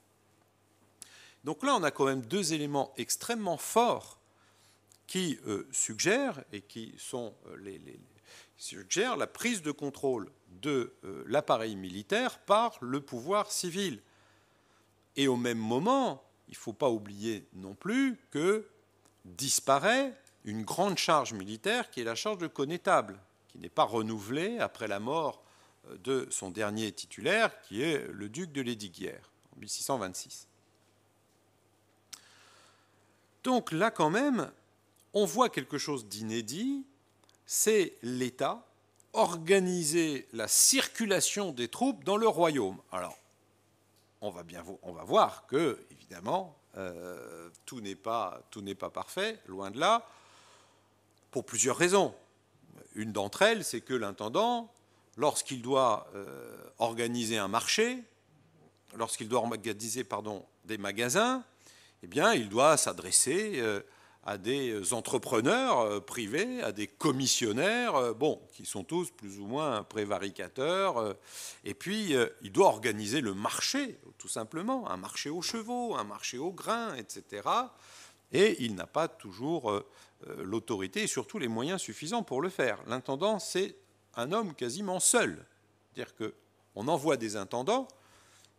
Donc là, on a quand même deux éléments extrêmement forts qui euh, suggèrent et qui sont euh, les, suggèrent la prise de contrôle de euh, l'appareil militaire par le pouvoir civil. Et au même moment, il ne faut pas oublier non plus que disparaît une grande charge militaire qui est la charge de connétable, qui n'est pas renouvelé après la mort euh, de son dernier titulaire, qui est le duc de Lédiguière, en 1626. Donc là, quand même, on voit quelque chose d'inédit, c'est l'État organiser la circulation des troupes dans le royaume. Alors, on va bien, on va voir que, évidemment, euh, tout n'est pas, pas, parfait, loin de là, pour plusieurs raisons. Une d'entre elles, c'est que l'intendant, lorsqu'il doit euh, organiser un marché, lorsqu'il doit organiser pardon, des magasins, eh bien, il doit s'adresser euh, à des entrepreneurs euh, privés, à des commissionnaires, bon, qui sont tous plus ou moins prévaricateurs. et puis, il doit organiser le marché, tout simplement, un marché aux chevaux, un marché aux grains, etc. Et il n'a pas toujours euh, l'autorité et surtout les moyens suffisants pour le faire. L'intendant, c'est un homme quasiment seul. C'est-à-dire qu'on envoie des intendants,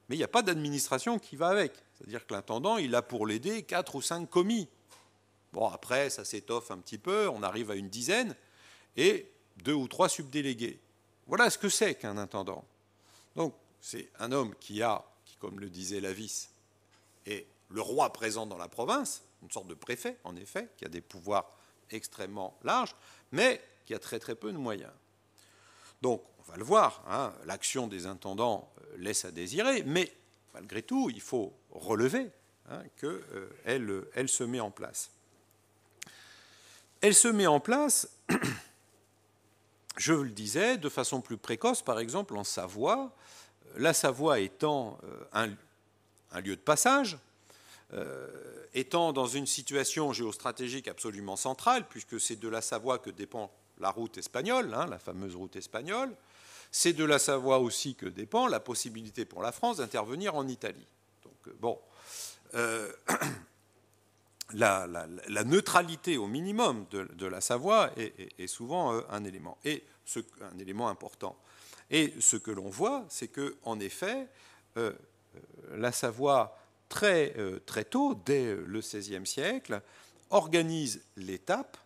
mais il n'y a pas d'administration qui va avec. C'est-à-dire que l'intendant, il a pour l'aider quatre ou cinq commis. Bon, après, ça s'étoffe un petit peu, on arrive à une dizaine, et deux ou trois subdélégués. Voilà ce que c'est qu'un intendant. Donc, c'est un homme qui a, qui, comme le disait Lavis, et le roi présent dans la province, une sorte de préfet, en effet, qui a des pouvoirs extrêmement larges, mais qui a très très peu de moyens. Donc, on va le voir, hein, l'action des intendants euh, laisse à désirer, mais malgré tout, il faut relever hein, qu'elle euh, euh, elle se met en place. Elle se met en place, je le disais, de façon plus précoce, par exemple en Savoie, la Savoie étant un lieu de passage, euh, étant dans une situation géostratégique absolument centrale, puisque c'est de la Savoie que dépend la route espagnole, hein, la fameuse route espagnole, c'est de la Savoie aussi que dépend la possibilité pour la France d'intervenir en Italie. Donc, euh, bon, euh, la, neutralité au minimum de, la Savoie est, souvent un élément, et un élément important. Et ce que l'on voit, c'est que, en effet, la Savoie très, euh, très tôt, dès euh, le XVIe siècle, organise l'étape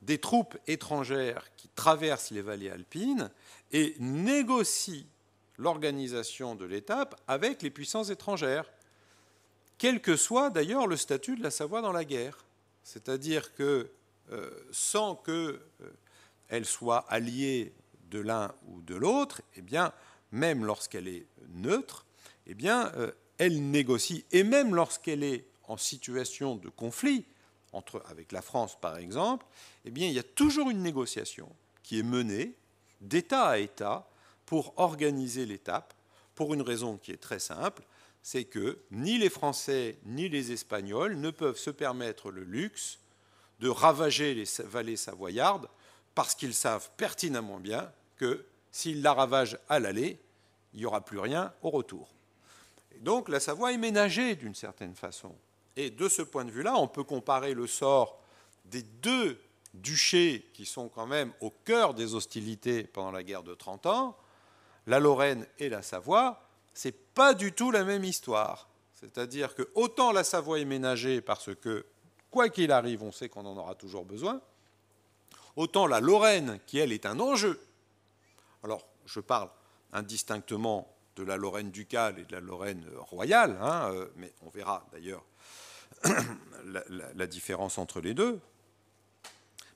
des troupes étrangères qui traversent les vallées alpines et négocie l'organisation de l'étape avec les puissances étrangères, quel que soit d'ailleurs le statut de la Savoie dans la guerre. C'est-à-dire que euh, sans qu'elle elle soit alliée de l'un ou de l'autre, eh bien, même lorsqu'elle est neutre, eh bien, elle négocie, et même lorsqu'elle est en situation de conflit, entre, avec la France par exemple, eh bien, il y a toujours une négociation qui est menée d'État à État pour organiser l'étape, pour une raison qui est très simple, c'est que ni les Français ni les Espagnols ne peuvent se permettre le luxe de ravager les vallées savoyardes parce qu'ils savent pertinemment bien que s'ils la ravagent à l'aller, il n'y aura plus rien au retour donc la Savoie est ménagée d'une certaine façon. Et de ce point de vue-là, on peut comparer le sort des deux duchés qui sont quand même au cœur des hostilités pendant la guerre de 30 ans, la Lorraine et la Savoie, c'est pas du tout la même histoire. C'est-à-dire que autant la Savoie est ménagée parce que quoi qu'il arrive, on sait qu'on en aura toujours besoin, autant la Lorraine qui elle est un enjeu. Alors, je parle indistinctement de la Lorraine ducale et de la Lorraine euh, royale, hein, euh, mais on verra d'ailleurs la, différence entre les deux.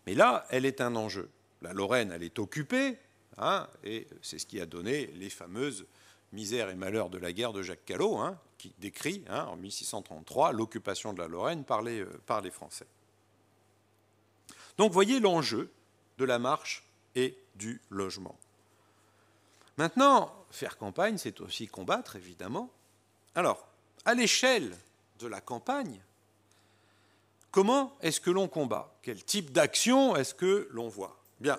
Mais là, elle est un enjeu. La Lorraine, elle est occupée, hein, et c'est ce qui a donné les fameuses misères et malheurs de la guerre de Jacques Callot, hein, qui décrit en 1633 l'occupation de la Lorraine par euh, par les Français. Donc voyez l'enjeu de la marche et du logement. Maintenant, faire campagne, c'est aussi combattre, évidemment. Alors, à l'échelle de la campagne, comment est-ce que l'on combat Quel type d'action est-ce que l'on voit Bien.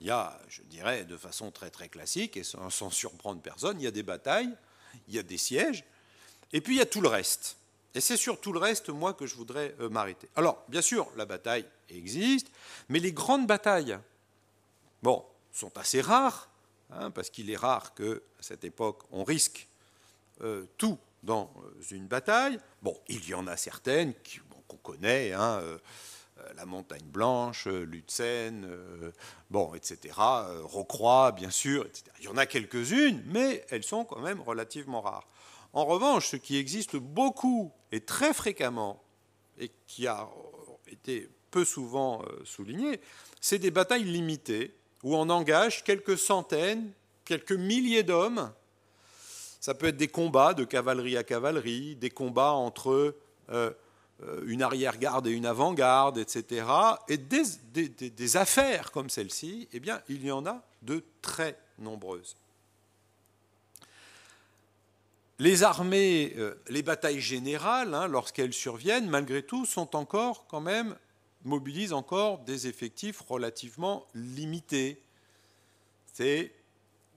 Il y a, je dirais, de façon très très classique, et sans surprendre personne, il y a des batailles, il y a des sièges, et puis il y a tout le reste. Et c'est sur tout le reste, moi, que je voudrais euh, m'arrêter. Alors, bien sûr, la bataille existe, mais les grandes batailles, bon, sont assez rares. Hein, parce qu'il est rare que, à cette époque, on risque euh, tout dans euh, une bataille. Bon, il y en a certaines qu'on connaît, hein, euh, la Montagne Blanche, Lutzen, bon, etc., Rocroix, bien sûr, etc. Il y en a quelques-unes, mais elles sont quand même relativement rares. En revanche, ce qui existe beaucoup et très fréquemment, et qui a été peu souvent souligné, c'est des batailles limitées où on engage quelques centaines, quelques milliers d'hommes. Ça peut être des combats de cavalerie à cavalerie, des combats entre euh, euh, une arrière-garde et une avant-garde, etc. Et des, affaires comme celle-ci, eh bien, il y en a de très nombreuses. Les armées, euh, les batailles générales, hein, lorsqu'elles surviennent, malgré tout, sont encore quand même mobilise encore des effectifs relativement limités. C'est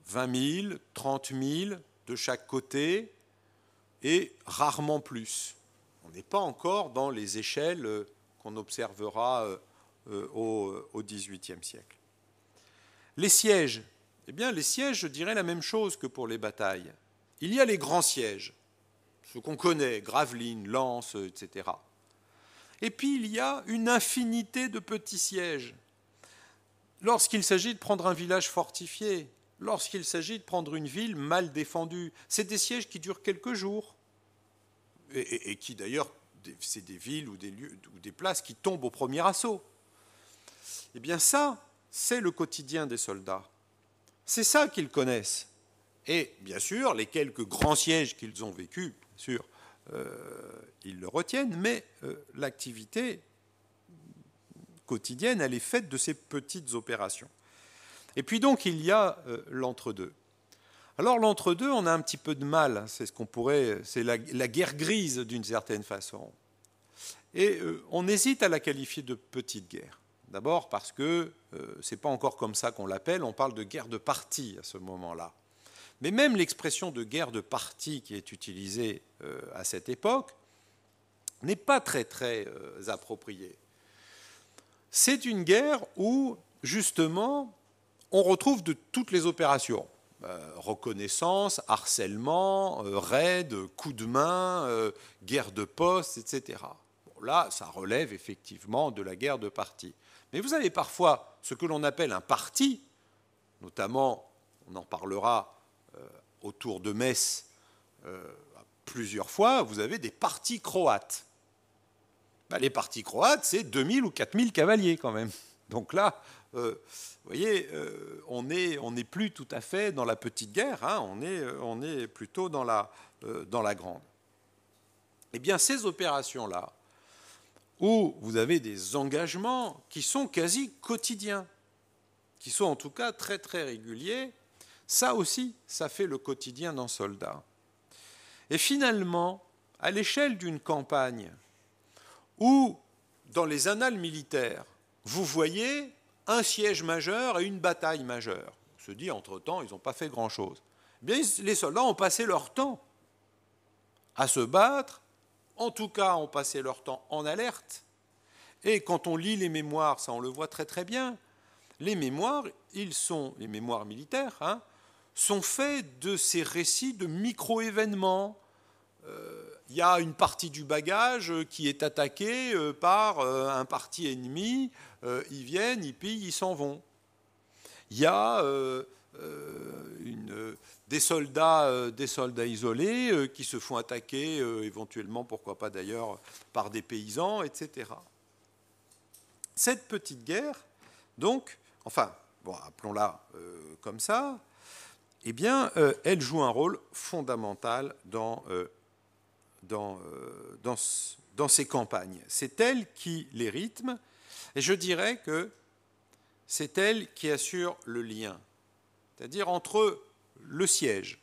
20 000, 30 000 de chaque côté et rarement plus. On n'est pas encore dans les échelles euh, qu'on observera euh, euh, au XVIIIe siècle. Les sièges, eh bien, les sièges, je dirais la même chose que pour les batailles. Il y a les grands sièges, ceux qu'on connaît, Gravelines, Lens, etc. Et puis il y a une infinité de petits sièges. Lorsqu'il s'agit de prendre un village fortifié, lorsqu'il s'agit de prendre une ville mal défendue, c'est des sièges qui durent quelques jours. Et, qui d'ailleurs, c'est des villes ou des, lieux, ou des places qui tombent au premier assaut. Eh bien ça, c'est le quotidien des soldats. C'est ça qu'ils connaissent. Et bien sûr, les quelques grands sièges qu'ils ont vécus, bien sûr, euh, ils le retiennent, mais euh, l'activité quotidienne, elle est faite de ces petites opérations. Et puis donc, il y a euh, l'entre-deux. Alors l'entre-deux, on a un petit peu de mal, hein, c'est ce qu'on pourrait, c'est la, guerre grise d'une certaine façon. Et on hésite à la qualifier de petite guerre. D'abord parce que ce n'est c'est pas encore comme ça qu'on l'appelle, on parle de guerre de parti à ce moment-là. Mais même l'expression de guerre de parti qui est utilisée euh, à cette époque n'est pas très très euh, appropriée. C'est une guerre où, justement, on retrouve de toutes les opérations. Euh, reconnaissance, harcèlement, raids, raid, coup de main, guerre de poste, etc. là, ça relève effectivement de la guerre de parti. Mais vous avez parfois ce que l'on appelle un parti, notamment, on en parlera, euh, autour de Metz euh, plusieurs fois, vous avez des parties croates. Bah, les parties croates, c'est 2000 ou 4000 cavaliers quand même. Donc là, euh, vous voyez, on n'est plus tout à fait dans la petite guerre, hein. on, est, on, est, plutôt dans la, dans la grande. Eh bien, ces opérations-là, où vous avez des engagements qui sont quasi quotidiens, qui sont en tout cas très très réguliers, ça aussi, ça fait le quotidien d'un soldat. Et finalement, à l'échelle d'une campagne, où dans les annales militaires, vous voyez un siège majeur et une bataille majeure. On se dit, entre-temps, ils n'ont pas fait grand-chose. Eh bien, les soldats ont passé leur temps à se battre, en tout cas ont passé leur temps en alerte. Et quand on lit les mémoires, ça on le voit très très bien, les mémoires, ils sont, les mémoires militaires, hein, sont faits de ces récits de micro-événements. Il euh, y a une partie du bagage euh, qui est attaquée euh, par un parti ennemi, ils viennent, ils pillent, ils s'en vont. Il y a des soldats, des soldats isolés qui se font attaquer éventuellement, pourquoi pas d'ailleurs, par des paysans, etc. Cette petite guerre, donc, enfin, bon, appelons-la comme ça, eh bien, euh, elle joue un rôle fondamental dans, euh, dans, euh, dans, ces campagnes. C'est elle qui les rythme, et je dirais que c'est elle qui assure le lien, c'est-à-dire entre le siège,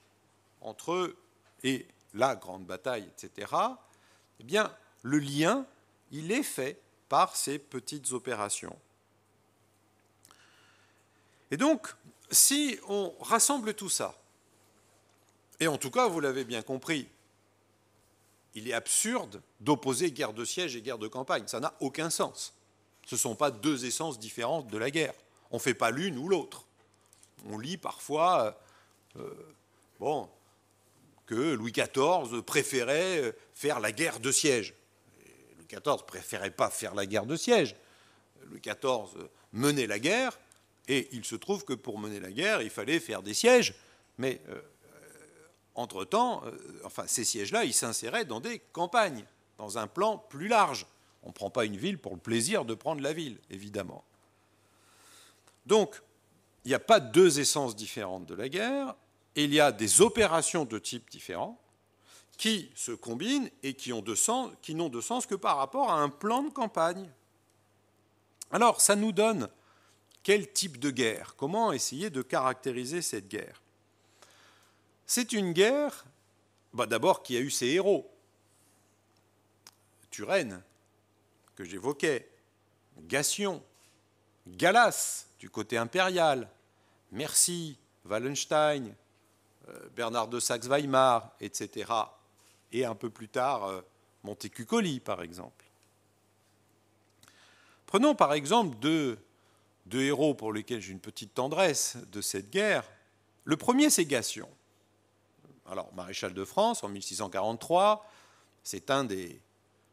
entre et la grande bataille, etc. Eh bien, le lien, il est fait par ces petites opérations. Et donc, si on rassemble tout ça, et en tout cas, vous l'avez bien compris, il est absurde d'opposer guerre de siège et guerre de campagne. Ça n'a aucun sens. Ce ne sont pas deux essences différentes de la guerre. On ne fait pas l'une ou l'autre. On lit parfois, euh, euh, bon, que Louis XIV préférait euh, faire la guerre de siège. Louis XIV préférait pas faire la guerre de siège. Louis XIV menait la guerre et il se trouve que pour mener la guerre, il fallait faire des sièges, mais euh, entre-temps, euh, enfin, ces sièges-là, ils s'inséraient dans des campagnes, dans un plan plus large. On ne prend pas une ville pour le plaisir de prendre la ville, évidemment. Donc, il n'y a pas deux essences différentes de la guerre, il y a des opérations de type différents qui se combinent et qui n'ont de, de sens que par rapport à un plan de campagne. Alors, ça nous donne quel type de guerre Comment essayer de caractériser cette guerre C'est une guerre, bah, d'abord, qui a eu ses héros. Turenne, que j'évoquais, Gassion, Galas, du côté impérial, Merci, Wallenstein, euh, Bernard de Saxe-Weimar, etc. Et un peu plus tard, euh, Montecucoli, par exemple. Prenons par exemple deux deux héros pour lesquels j'ai une petite tendresse de cette guerre. Le premier, c'est Gassion. Alors, maréchal de France en 1643, c'est un des,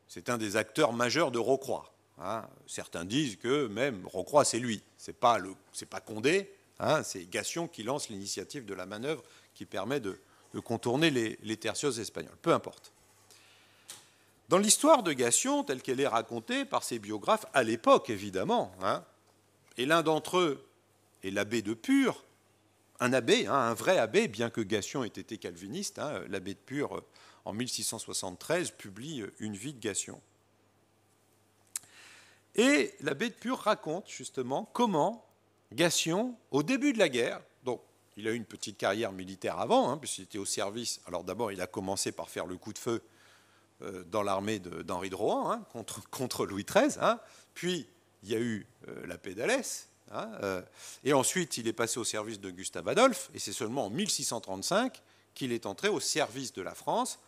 c'est un des acteurs majeurs de Rocroi. Hein. Certains disent que même Rocroi, c'est lui. C'est pas le, c'est pas Condé. Hein, c'est Gassion qui lance l'initiative de la manœuvre qui permet de, contourner les, les espagnols. Peu importe. Dans l'histoire de Gassion, telle qu'elle est racontée par ses biographes à l'époque, évidemment, hein, et l'un d'entre eux est l'abbé de Pure, un abbé, hein, un vrai abbé, bien que Gassion ait été calviniste, hein. l'abbé de Pure, euh, en 1673, publie euh, Une vie de Gassion. Et l'abbé de Pure raconte justement comment Gassion, au début de la guerre, donc il a eu une petite carrière militaire avant, hein, puisqu'il était au service, alors d'abord il a commencé par faire le coup de feu euh, dans l'armée d'Henri de, Rohan contre, contre Louis XIII, puis il y a eu euh, la paix d'Alès, hein, euh, et ensuite il est passé au service de Gustave Adolphe, et c'est seulement en 1635 qu'il est entré au service de la France,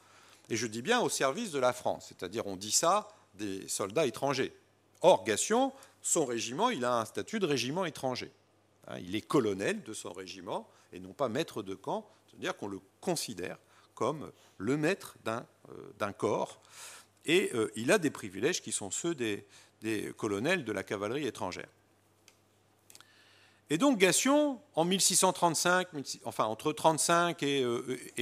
et je dis bien au service de la France, c'est-à-dire on dit ça des soldats étrangers. Or, Gation, son régiment, il a un statut de régiment étranger. Hein, il est colonel de son régiment et non pas maître de camp, c'est-à-dire qu'on le considère comme le maître d'un euh, corps. Et il a des privilèges qui sont ceux des, des colonels de la cavalerie étrangère. Et donc Gassion, en 1635, enfin entre 35 et,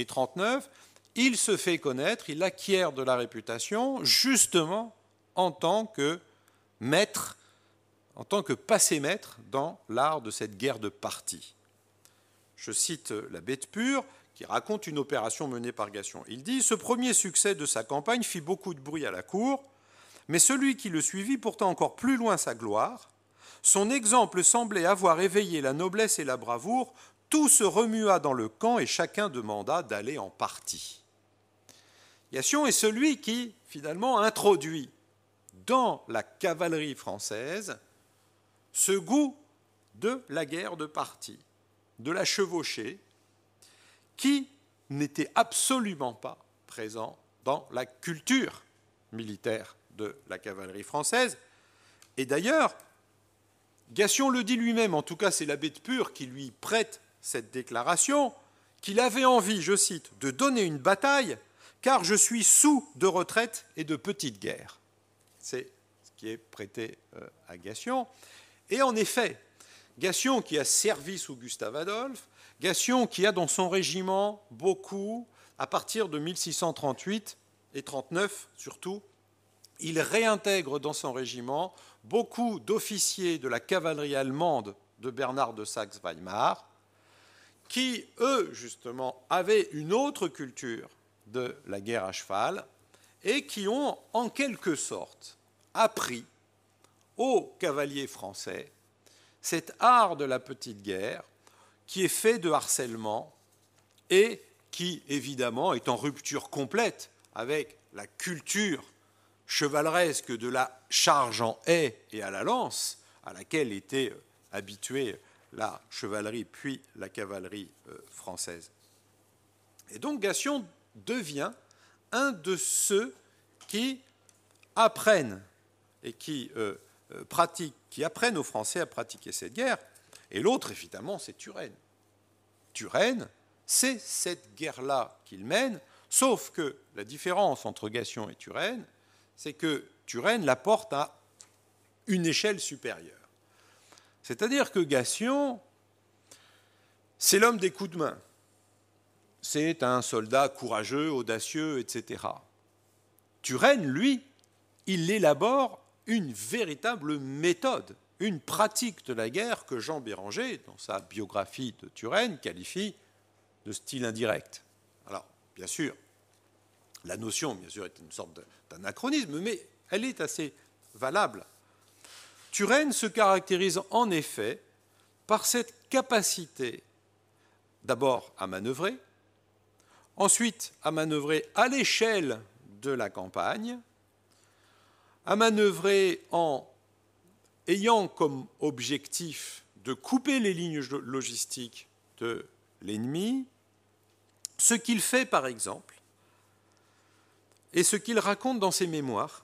39, euh, il se fait connaître, il acquiert de la réputation, justement en tant que maître, en tant que passé maître dans l'art de cette guerre de partis. Je cite la Bête pure, qui raconte une opération menée par Gassion. Il dit Ce premier succès de sa campagne fit beaucoup de bruit à la cour. Mais celui qui le suivit pourtant encore plus loin sa gloire, son exemple semblait avoir éveillé la noblesse et la bravoure, tout se remua dans le camp et chacun demanda d'aller en partie. Yassion est celui qui, finalement, introduit dans la cavalerie française ce goût de la guerre de parti, de la chevauchée, qui n'était absolument pas présent dans la culture militaire de la cavalerie française. Et d'ailleurs, Gassion le dit lui-même, en tout cas c'est l'abbé de Pur qui lui prête cette déclaration, qu'il avait envie, je cite, de donner une bataille, car je suis sous de retraite et de petite guerre. C'est ce qui est prêté euh, à Gassion. Et en effet, Gassion qui a servi sous Gustave Adolphe, Gassion qui a dans son régiment beaucoup, à partir de 1638 et 39 surtout, il réintègre dans son régiment beaucoup d'officiers de la cavalerie allemande de Bernard de Saxe-Weimar, qui, eux, justement, avaient une autre culture de la guerre à cheval et qui ont, en quelque sorte, appris aux cavaliers français cet art de la petite guerre qui est fait de harcèlement et qui, évidemment, est en rupture complète avec la culture chevaleresque de la charge en haie et à la lance, à laquelle était euh, habituée la chevalerie puis la cavalerie euh, française. Et donc Gassion devient un de ceux qui apprennent et qui euh, pratiquent, qui apprennent aux Français à pratiquer cette guerre. Et l'autre, évidemment, c'est Turenne. Turenne, c'est cette guerre-là qu'il mène, sauf que la différence entre Gassion et Turenne, c'est que Turenne la porte à une échelle supérieure. C'est-à-dire que Gassion, c'est l'homme des coups de main. C'est un soldat courageux, audacieux, etc. Turenne, lui, il élabore une véritable méthode, une pratique de la guerre que Jean Béranger, dans sa biographie de Turenne, qualifie de style indirect. Alors, bien sûr, la notion, bien sûr, est une sorte d'anachronisme, mais elle est assez valable. Turenne se caractérise en effet par cette capacité d'abord à manœuvrer, ensuite à manœuvrer à l'échelle de la campagne, à manœuvrer en ayant comme objectif de couper les lignes logistiques de l'ennemi, ce qu'il fait par exemple et ce qu'il raconte dans ses mémoires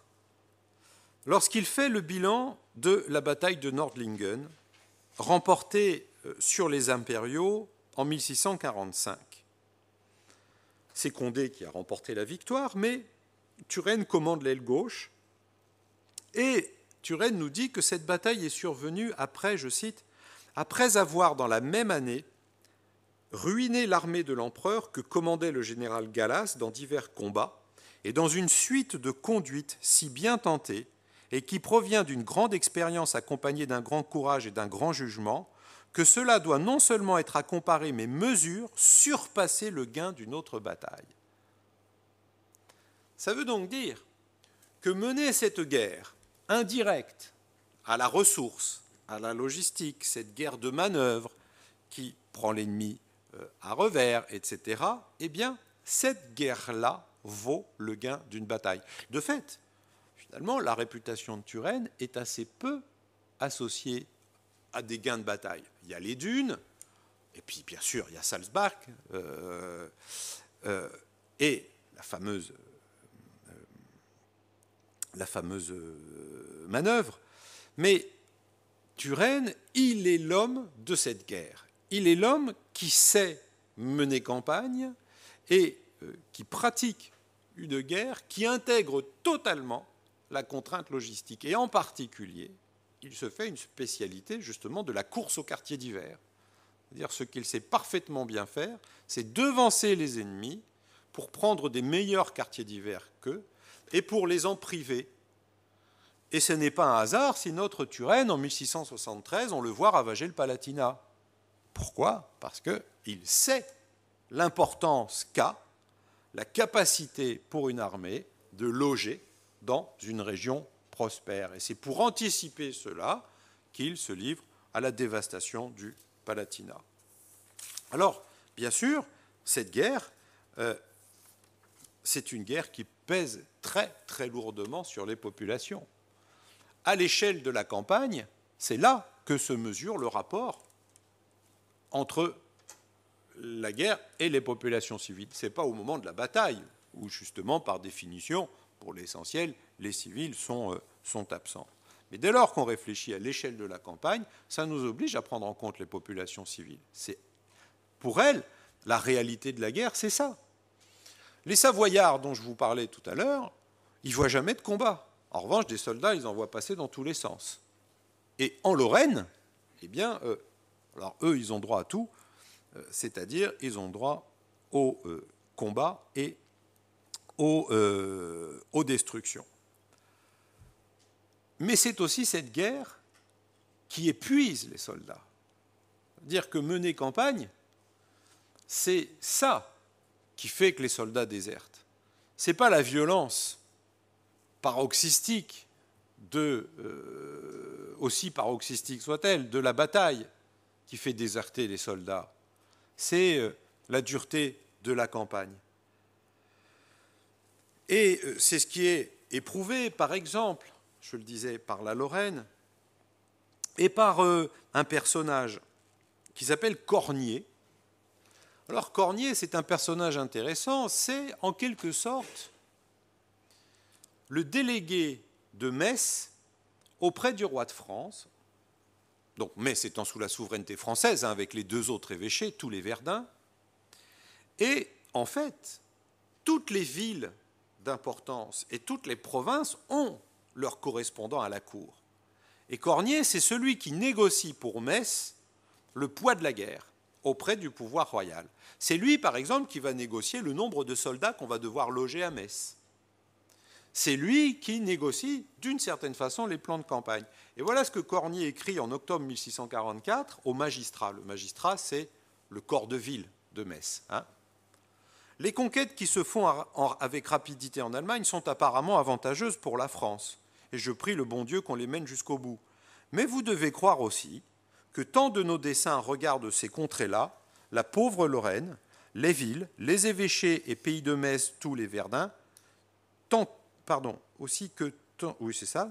lorsqu'il fait le bilan de la bataille de Nordlingen, remportée euh, sur les impériaux en 1645. C'est Condé qui a remporté la victoire, mais Turenne commande l'aile gauche. Et Turenne nous dit que cette bataille est survenue après, je cite, après avoir dans la même année ruiné l'armée de l'empereur que commandait le général Gallas dans divers combats, et dans une suite de conduites si bien tentées, et qui provient d'une grande expérience accompagnée d'un grand courage et d'un grand jugement, que cela doit non seulement être à comparer, mais mesure, surpasser le gain d'une autre bataille. Ça veut donc dire que mener cette guerre indirecte à la ressource, à la logistique, cette guerre de manœuvre qui prend l'ennemi euh, à revers, etc., eh bien, cette guerre-là vaut le gain d'une bataille. De fait, finalement, la réputation de Turenne est assez peu associée à des gains de bataille. Il y a les dunes, et puis bien sûr, il y a Salzbach euh, euh, et la fameuse, euh, la fameuse manœuvre. Mais Turenne, il est l'homme de cette guerre. Il est l'homme qui sait mener campagne, et euh, qui pratique une guerre qui intègre totalement la contrainte logistique. Et en particulier, il se fait une spécialité justement de la course au quartier d'hiver. C'est-à-dire ce qu'il sait parfaitement bien faire, c'est devancer les ennemis pour prendre des meilleurs quartiers d'hiver qu'eux et pour les en priver. Et ce n'est pas un hasard si notre Turenne, en 1673, on le voit ravager le Palatinat. Pourquoi Parce qu'il sait l'importance qu'a la capacité pour une armée de loger dans une région prospère. Et c'est pour anticiper cela qu'il se livre à la dévastation du Palatinat. Alors, bien sûr, cette guerre, euh, c'est une guerre qui pèse très très lourdement sur les populations. À l'échelle de la campagne, c'est là que se mesure le rapport entre la guerre et les populations civiles. Ce n'est pas au moment de la bataille où, justement, par définition, pour l'essentiel, les civils sont, euh, sont absents. Mais dès lors qu'on réfléchit à l'échelle de la campagne, ça nous oblige à prendre en compte les populations civiles. C'est pour elles, la réalité de la guerre, c'est ça. Les Savoyards dont je vous parlais tout à l'heure, ils voient jamais de combat. En revanche, des soldats, ils en voient passer dans tous les sens. Et en Lorraine, eh bien, euh, alors eux, ils ont droit à tout. Euh, c'est-à-dire ils ont droit au euh, combat et euh, aux, destructions. Mais c'est aussi cette guerre qui épuise les soldats. Dire que mener campagne, c'est ça qui fait que les soldats désertent. Ce n'est pas la violence paroxystique, aussi paroxystique soit-elle, de la bataille qui fait déserter les soldats c'est euh, la dureté de la campagne. Et euh, c'est ce qui est éprouvé, par exemple, je le disais, par la Lorraine, et par euh, un personnage qui s'appelle Cornier. Alors Cornier, c'est un personnage intéressant, c'est en quelque sorte le délégué de Metz auprès du roi de France donc, Metz étant sous la souveraineté française, hein, avec les deux autres évêchés, tous les verduns Et en fait, toutes les villes d'importance et toutes les provinces ont leur correspondant à la cour. Et Cornier, c'est celui qui négocie pour Metz le poids de la guerre auprès du pouvoir royal. C'est lui, par exemple, qui va négocier le nombre de soldats qu'on va devoir loger à Metz c'est lui qui négocie d'une certaine façon les plans de campagne. Et voilà ce que Cornier écrit en octobre 1644 au magistrat. Le magistrat, c'est le corps de ville de Metz. Hein. les conquêtes qui se font avec rapidité en Allemagne sont apparemment avantageuses pour la France, et je prie le bon Dieu qu'on les mène jusqu'au bout. Mais vous devez croire aussi que tant de nos dessins regardent ces contrées-là, la pauvre Lorraine, les villes, les évêchés et pays de Metz, tous les Verdins, tant pardon, aussi que oui, c'est ça,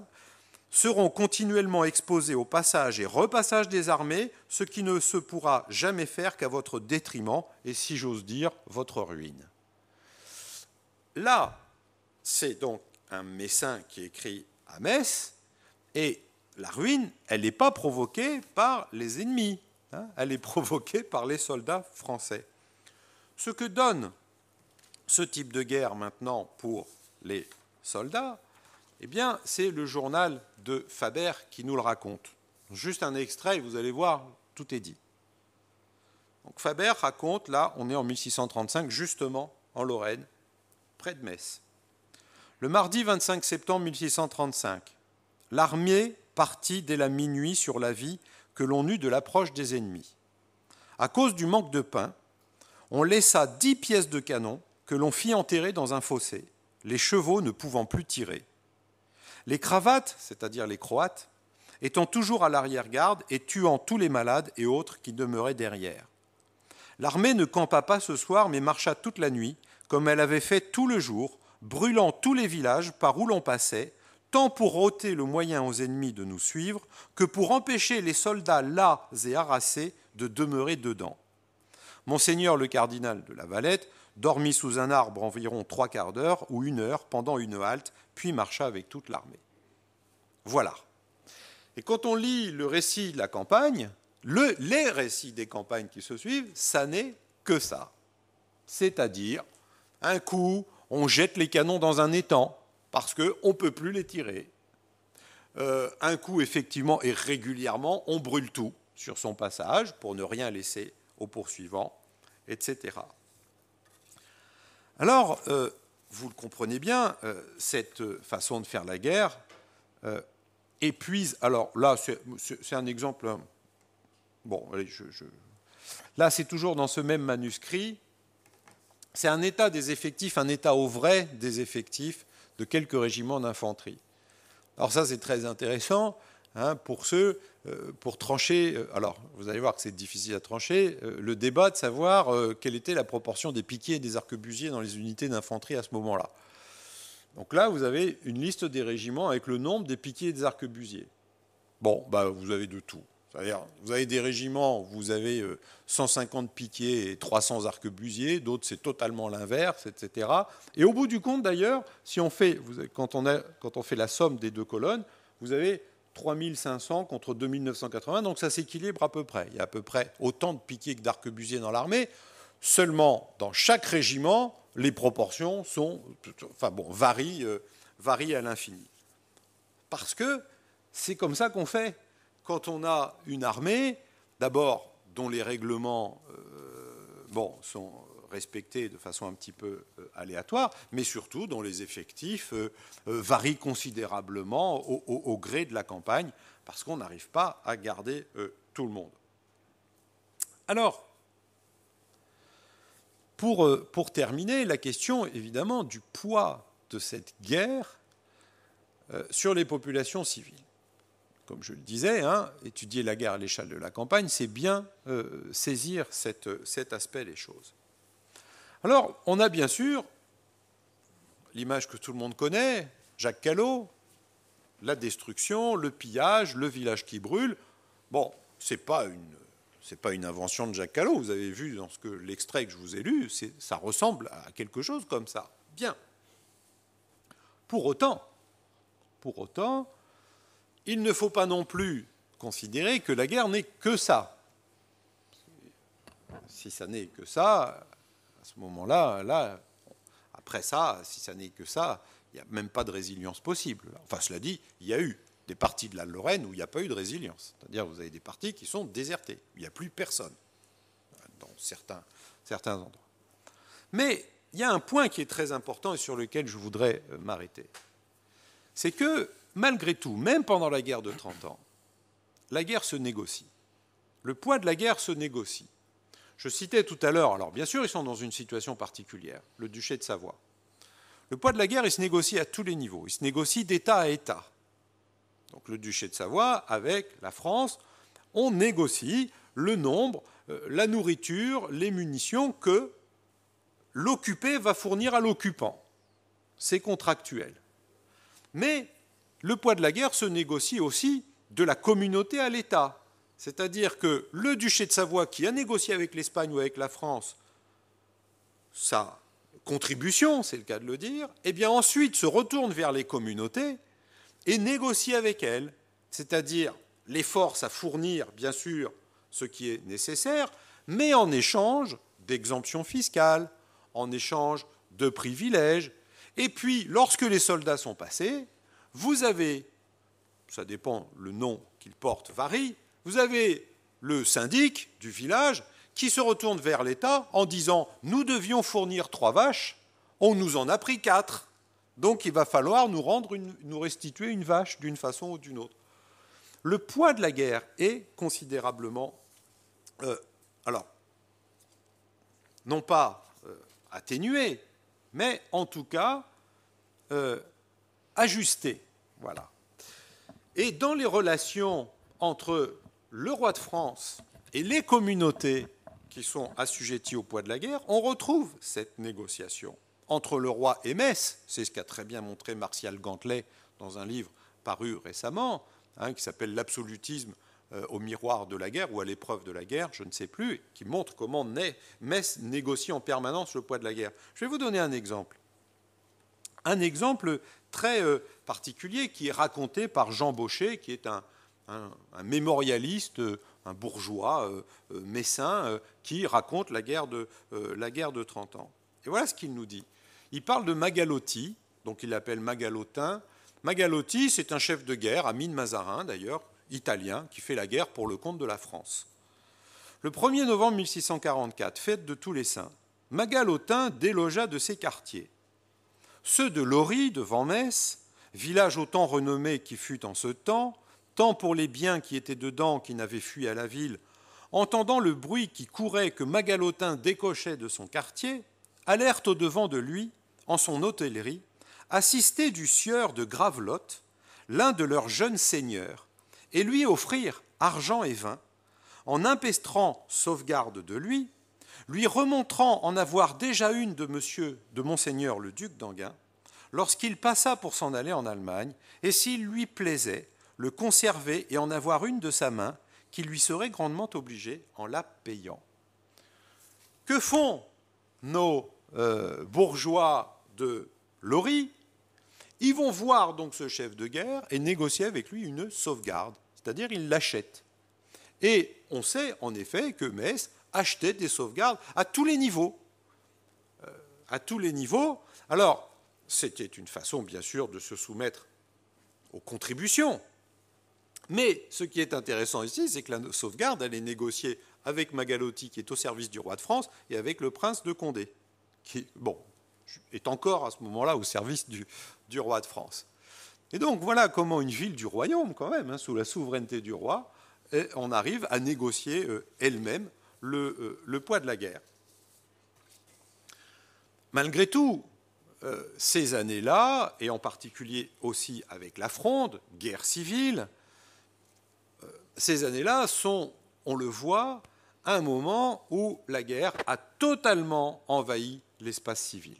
seront continuellement exposés au passage et repassage des armées, ce qui ne se pourra jamais faire qu'à votre détriment et, si j'ose dire, votre ruine. Là, c'est donc un messin qui écrit à Metz, et la ruine, elle n'est pas provoquée par les ennemis, hein, elle est provoquée par les soldats français. Ce que donne ce type de guerre maintenant pour les soldats, eh bien, c'est le journal de Faber qui nous le raconte. Juste un extrait, vous allez voir, tout est dit. Donc Faber raconte, là, on est en 1635, justement, en Lorraine, près de Metz. Le mardi 25 septembre 1635, l'armée partit dès la minuit sur la vie que l'on eut de l'approche des ennemis. À cause du manque de pain, on laissa dix pièces de canon que l'on fit enterrer dans un fossé les chevaux ne pouvant plus tirer. Les cravates, c'est-à-dire les croates, étant toujours à l'arrière-garde et tuant tous les malades et autres qui demeuraient derrière. L'armée ne campa pas ce soir, mais marcha toute la nuit, comme elle avait fait tout le jour, brûlant tous les villages par où l'on passait, tant pour ôter le moyen aux ennemis de nous suivre que pour empêcher les soldats las et harassés de demeurer dedans. Monseigneur le cardinal de la Valette dormit sous un arbre environ trois quarts d'heure ou une heure pendant une halte, puis marcha avec toute l'armée. Voilà. Et quand on lit le récit de la campagne, les récits des campagnes qui se suivent, ça n'est que ça. C'est-à-dire, un coup, on jette les canons dans un étang parce qu'on ne peut plus les tirer. Euh, un coup, effectivement, et régulièrement, on brûle tout sur son passage pour ne rien laisser aux poursuivants, etc. Alors, euh, vous le comprenez bien, euh, cette euh, façon de faire la guerre épuise. Alors là, c'est un exemple. Hein. Bon, allez, je, là, c'est toujours dans ce même manuscrit. C'est un état des effectifs, un état au vrai des effectifs de quelques régiments d'infanterie. Alors ça, c'est très intéressant hein, pour ceux euh, pour trancher, euh, alors vous allez voir que c'est difficile à trancher, euh, le débat de savoir quelle était la proportion des piquets et des arquebusiers dans les unités d'infanterie à ce moment-là. Donc là, vous avez une liste des régiments avec le nombre des piquets et des arquebusiers. Bon, bah, vous avez de tout. cest vous avez des régiments, vous avez 150 piquets et 300 arquebusiers, d'autres c'est totalement l'inverse, etc. Et au bout du compte, d'ailleurs, si on fait, quand on fait la somme des deux colonnes, vous avez 3500 contre 2980, donc ça s'équilibre à peu près. Il y a à peu près autant de piquets que d'arquebusiers dans l'armée. Seulement, dans chaque régiment, les proportions sont, enfin bon, euh, varient, à l'infini. Parce que c'est comme ça qu'on fait. Quand on a une armée, d'abord, dont les règlements euh, bon, sont respectés de façon un petit peu euh, aléatoire, mais surtout dont les effectifs euh, euh, varient considérablement au, gré de la campagne, parce qu'on n'arrive pas à garder tout le monde. Alors, pour, pour, terminer, la question évidemment du poids de cette guerre sur les populations civiles. Comme je le disais, hein, étudier la guerre à l'échelle de la campagne, c'est bien saisir cet aspect des choses. Alors, on a bien sûr l'image que tout le monde connaît, Jacques Callot, la destruction, le pillage, le village qui brûle. Bon, ce n'est pas, pas, une invention de Jacques Callot. Vous avez vu dans ce que l'extrait que je vous ai lu, ça ressemble à quelque chose comme ça. Bien. Pour autant, pour autant, il ne faut pas non plus considérer que la guerre n'est que ça. Si ça n'est que ça, à ce moment-là, là, après ça, si ça n'est que ça, il n'y a même pas de résilience possible. Enfin, cela dit, il y a eu des parties de la Lorraine où il n'y a pas eu de résilience. C'est-à-dire, vous avez des parties qui sont désertées. Il n'y a plus personne dans certains, certains endroits. Mais il y a un point qui est très important et sur lequel je voudrais euh, m'arrêter. C'est que, malgré tout, même pendant la guerre de 30 ans, la guerre se négocie. Le poids de la guerre se négocie. Je citais tout à l'heure, alors bien sûr ils sont dans une situation particulière, le duché de Savoie. Le poids de la guerre, il se négocie à tous les niveaux, il se négocie d'État à État. Donc le duché de Savoie avec la France, on négocie le nombre, euh, la nourriture, les munitions que l'occupé va fournir à l'occupant. C'est contractuel. Mais le poids de la guerre se négocie aussi de la communauté à l'État. C'est-à-dire que le duché de Savoie, qui a négocié avec l'Espagne ou avec la France sa contribution, c'est le cas de le dire, eh bien ensuite se retourne vers les communautés et négocie avec elles, c'est-à-dire les forces à fournir, bien sûr, ce qui est nécessaire, mais en échange d'exemptions fiscales, en échange de privilèges. Et puis, lorsque les soldats sont passés, vous avez, ça dépend, le nom qu'ils portent varie, vous avez le syndic du village qui se retourne vers l'État en disant Nous devions fournir trois vaches, on nous en a pris quatre. Donc il va falloir nous, rendre nous restituer une vache d'une façon ou d'une autre. Le poids de la guerre est considérablement. Euh, alors, non pas euh, atténué, mais en tout cas euh, ajusté. Voilà. Et dans les relations entre le roi de France et les communautés qui sont assujetties au poids de la guerre, on retrouve cette négociation entre le roi et Metz. C'est ce qu'a très bien montré Martial Gantelet dans un livre paru récemment, hein, qui s'appelle L'absolutisme euh, au miroir de la guerre ou à l'épreuve de la guerre, je ne sais plus, qui montre comment Metz négocie en permanence le poids de la guerre. Je vais vous donner un exemple. Un exemple très euh, particulier qui est raconté par Jean Baucher, qui est un, un, mémorialiste, euh, un bourgeois euh, euh, messin qui raconte la guerre, de, la guerre de 30 ans. Et voilà ce qu'il nous dit. Il parle de Magalotti, donc il l'appelle Magalotin. Magalotti, c'est un chef de guerre, ami de Mazarin d'ailleurs, italien, qui fait la guerre pour le compte de la France. Le 1er novembre 1644, fête de tous les saints, Magalotin délogea de ses quartiers. Ceux de Lori, devant Metz, village autant renommé qui fut en ce temps, tant pour les biens qui étaient dedans qui n'avaient fui à la ville, entendant le bruit qui courait que Magalotin décochait de son quartier, allèrent au-devant de lui, en son hôtellerie, assister du sieur de Gravelotte, l'un de leurs jeunes seigneurs, et lui offrirent argent et vin, en impestrant sauvegarde de lui, lui remontrant en avoir déjà une de monsieur de monseigneur le duc d'Anguin, lorsqu'il passa pour s'en aller en Allemagne, et s'il lui plaisait, le conserver et en avoir une de sa main, qui lui serait grandement obligé en la payant. Que font nos euh, bourgeois de Lori Ils vont voir donc ce chef de guerre et négocier avec lui une sauvegarde, c'est-à-dire ils l'achètent. Et on sait en effet que Metz achetait des sauvegardes à tous les niveaux. Euh, à tous les niveaux. Alors, c'était une façon, bien sûr, de se soumettre aux contributions mais ce qui est intéressant ici, c'est que la sauvegarde, elle est négociée avec Magalotti, qui est au service du roi de France, et avec le prince de Condé, qui, bon, est encore à ce moment-là au service du, roi de France. Et donc voilà comment une ville du royaume, quand même, hein, sous la souveraineté du roi, on arrive à négocier euh, elle-même euh, le, poids de la guerre. Malgré tout, euh, ces années-là, et en particulier aussi avec la Fronde, guerre civile, ces années-là sont, on le voit, un moment où la guerre a totalement envahi l'espace civil.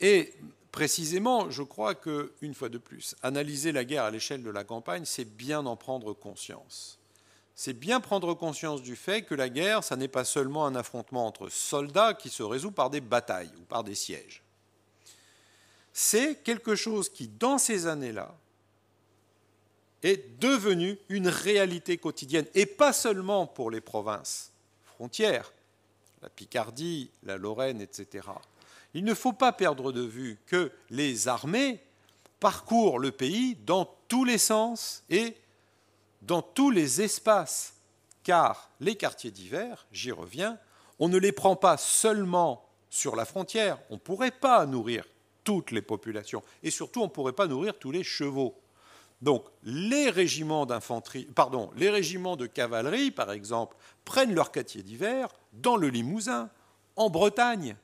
Et précisément, je crois que, une fois de plus, analyser la guerre à l'échelle de la campagne, c'est bien en prendre conscience. C'est bien prendre conscience du fait que la guerre, ça n'est pas seulement un affrontement entre soldats qui se résout par des batailles ou par des sièges. C'est quelque chose qui, dans ces années-là, est devenue une réalité quotidienne, et pas seulement pour les provinces frontières, la Picardie, la Lorraine, etc. Il ne faut pas perdre de vue que les armées parcourent le pays dans tous les sens et dans tous les espaces, car les quartiers d'hiver, j'y reviens, on ne les prend pas seulement sur la frontière, on ne pourrait pas nourrir toutes les populations, et surtout on ne pourrait pas nourrir tous les chevaux. Donc, les régiments de cavalerie, par exemple, prennent leur quartiers d'hiver dans le Limousin, en Bretagne.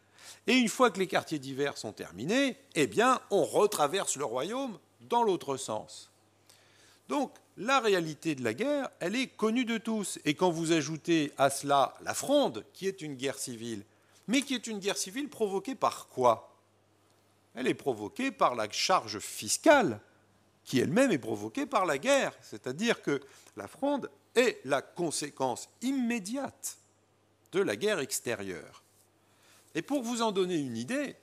Et une fois que les quartiers d'hiver sont terminés, eh bien, on retraverse le royaume dans l'autre sens. Donc, la réalité de la guerre, elle est connue de tous. Et quand vous ajoutez à cela la fronde, qui est une guerre civile, mais qui est une guerre civile provoquée par quoi Elle est provoquée par la charge fiscale qui elle-même est provoquée par la guerre. C'est-à-dire que la fronde est la conséquence immédiate de la guerre extérieure. Et pour vous en donner une idée,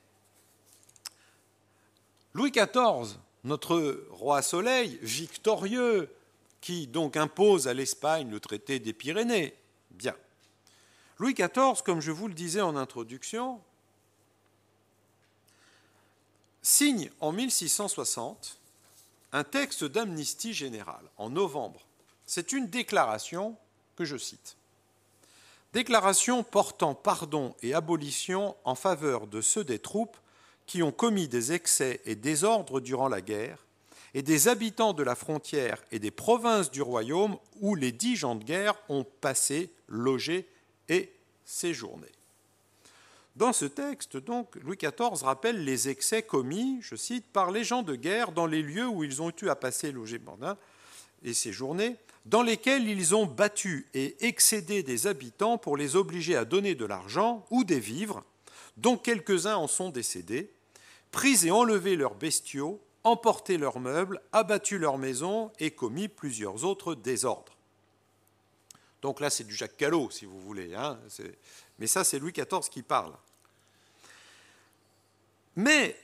Louis XIV, notre roi soleil, victorieux, qui donc impose à l'Espagne le traité des Pyrénées, bien. Louis XIV, comme je vous le disais en introduction, signe en 1660 un texte d'amnistie générale en novembre. C'est une déclaration que je cite. Déclaration portant pardon et abolition en faveur de ceux des troupes qui ont commis des excès et désordres durant la guerre, et des habitants de la frontière et des provinces du royaume où les dix gens de guerre ont passé, logé et séjourné. Dans ce texte, donc, Louis XIV rappelle les excès commis, je cite, par les gens de guerre dans les lieux où ils ont eu à passer loger Bandin et séjourner, dans lesquels ils ont battu et excédé des habitants pour les obliger à donner de l'argent ou des vivres, dont quelques-uns en sont décédés, pris et enlevé leurs bestiaux, emporté leurs meubles, abattu leurs maisons et commis plusieurs autres désordres. Donc là, c'est du Jacques Callot, si vous voulez. Hein mais ça, c'est Louis XIV qui parle. Mais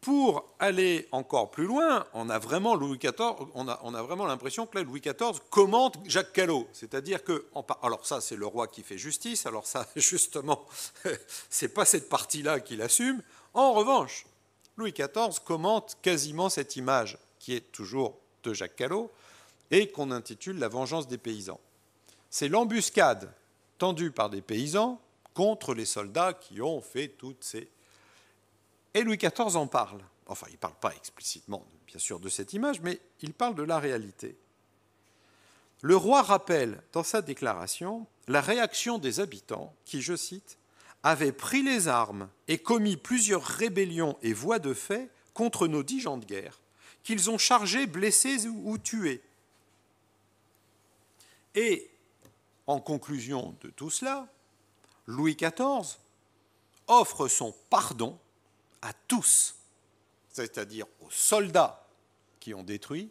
pour aller encore plus loin, on a vraiment Louis XIV, on a, vraiment l'impression que là, Louis XIV commente Jacques Callot. C'est-à-dire que, alors ça, c'est le roi qui fait justice. Alors ça, justement, c'est pas cette partie-là qu'il assume. En revanche, Louis XIV commente quasiment cette image qui est toujours de Jacques Callot et qu'on intitule La vengeance des paysans. C'est l'embuscade tendu par des paysans contre les soldats qui ont fait toutes ces... Et Louis XIV en parle. Enfin, il ne parle pas explicitement, bien sûr, de cette image, mais il parle de la réalité. Le roi rappelle dans sa déclaration la réaction des habitants qui, je cite, avaient pris les armes et commis plusieurs rébellions et voies de fait contre nos dix gens de guerre, qu'ils ont chargés, blessés ou tués. Et en conclusion de tout cela, Louis XIV offre son pardon à tous, c'est-à-dire aux soldats qui ont détruit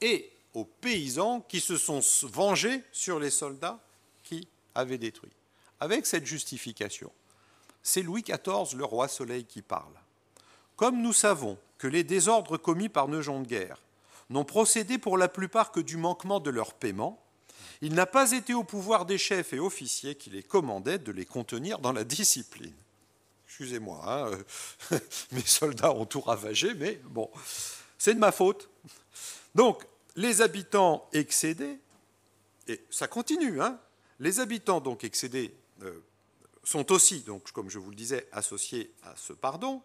et aux paysans qui se sont vengés sur les soldats qui avaient détruit. Avec cette justification, c'est Louis XIV, le roi soleil, qui parle. Comme nous savons que les désordres commis par nos gens de guerre n'ont procédé pour la plupart que du manquement de leur paiement, il n'a pas été au pouvoir des chefs et officiers qui les commandaient de les contenir dans la discipline. Excusez-moi, hein, euh, mes soldats ont tout ravagé, mais bon, c'est de ma faute. Donc, les habitants excédés, et ça continue, hein, les habitants donc excédés euh, sont aussi, donc, comme je vous le disais, associés à ce pardon,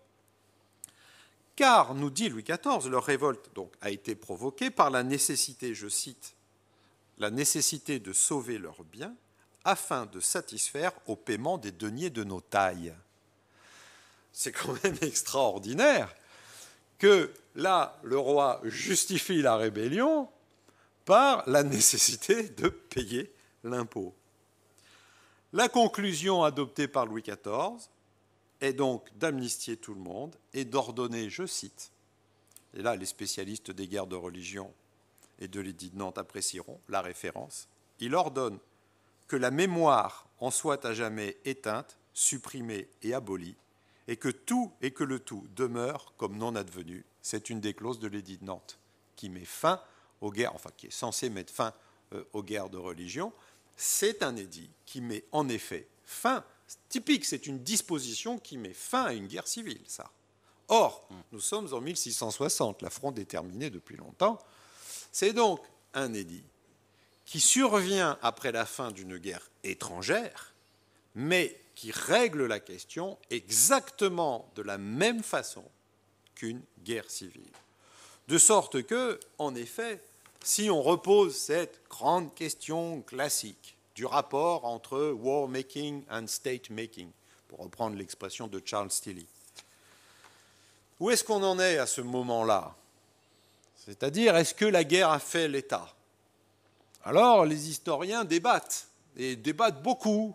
car, nous dit Louis XIV, leur révolte donc, a été provoquée par la nécessité, je cite, la nécessité de sauver leurs biens afin de satisfaire au paiement des deniers de nos tailles. C'est quand même extraordinaire que là, le roi justifie la rébellion par la nécessité de payer l'impôt. La conclusion adoptée par Louis XIV est donc d'amnistier tout le monde et d'ordonner, je cite, et là les spécialistes des guerres de religion et de l'édit de Nantes apprécieront la référence, il ordonne que la mémoire en soit à jamais éteinte, supprimée et abolie, et que tout et que le tout demeure comme non advenu. C'est une des clauses de l'édit de Nantes qui met fin aux guerres, enfin qui est censé mettre fin euh, aux guerres de religion. C'est un édit qui met en effet fin. Typique, c'est une disposition qui met fin à une guerre civile, ça. Or, mmh. nous sommes en 1660, la fronde est terminée depuis longtemps. C'est donc un édit qui survient après la fin d'une guerre étrangère, mais qui règle la question exactement de la même façon qu'une guerre civile. De sorte que, en effet, si on repose cette grande question classique du rapport entre war-making and state-making, pour reprendre l'expression de Charles Tilly, où est-ce qu'on en est à ce moment-là c'est-à-dire, est-ce que la guerre a fait l'État Alors, les historiens débattent, et débattent beaucoup.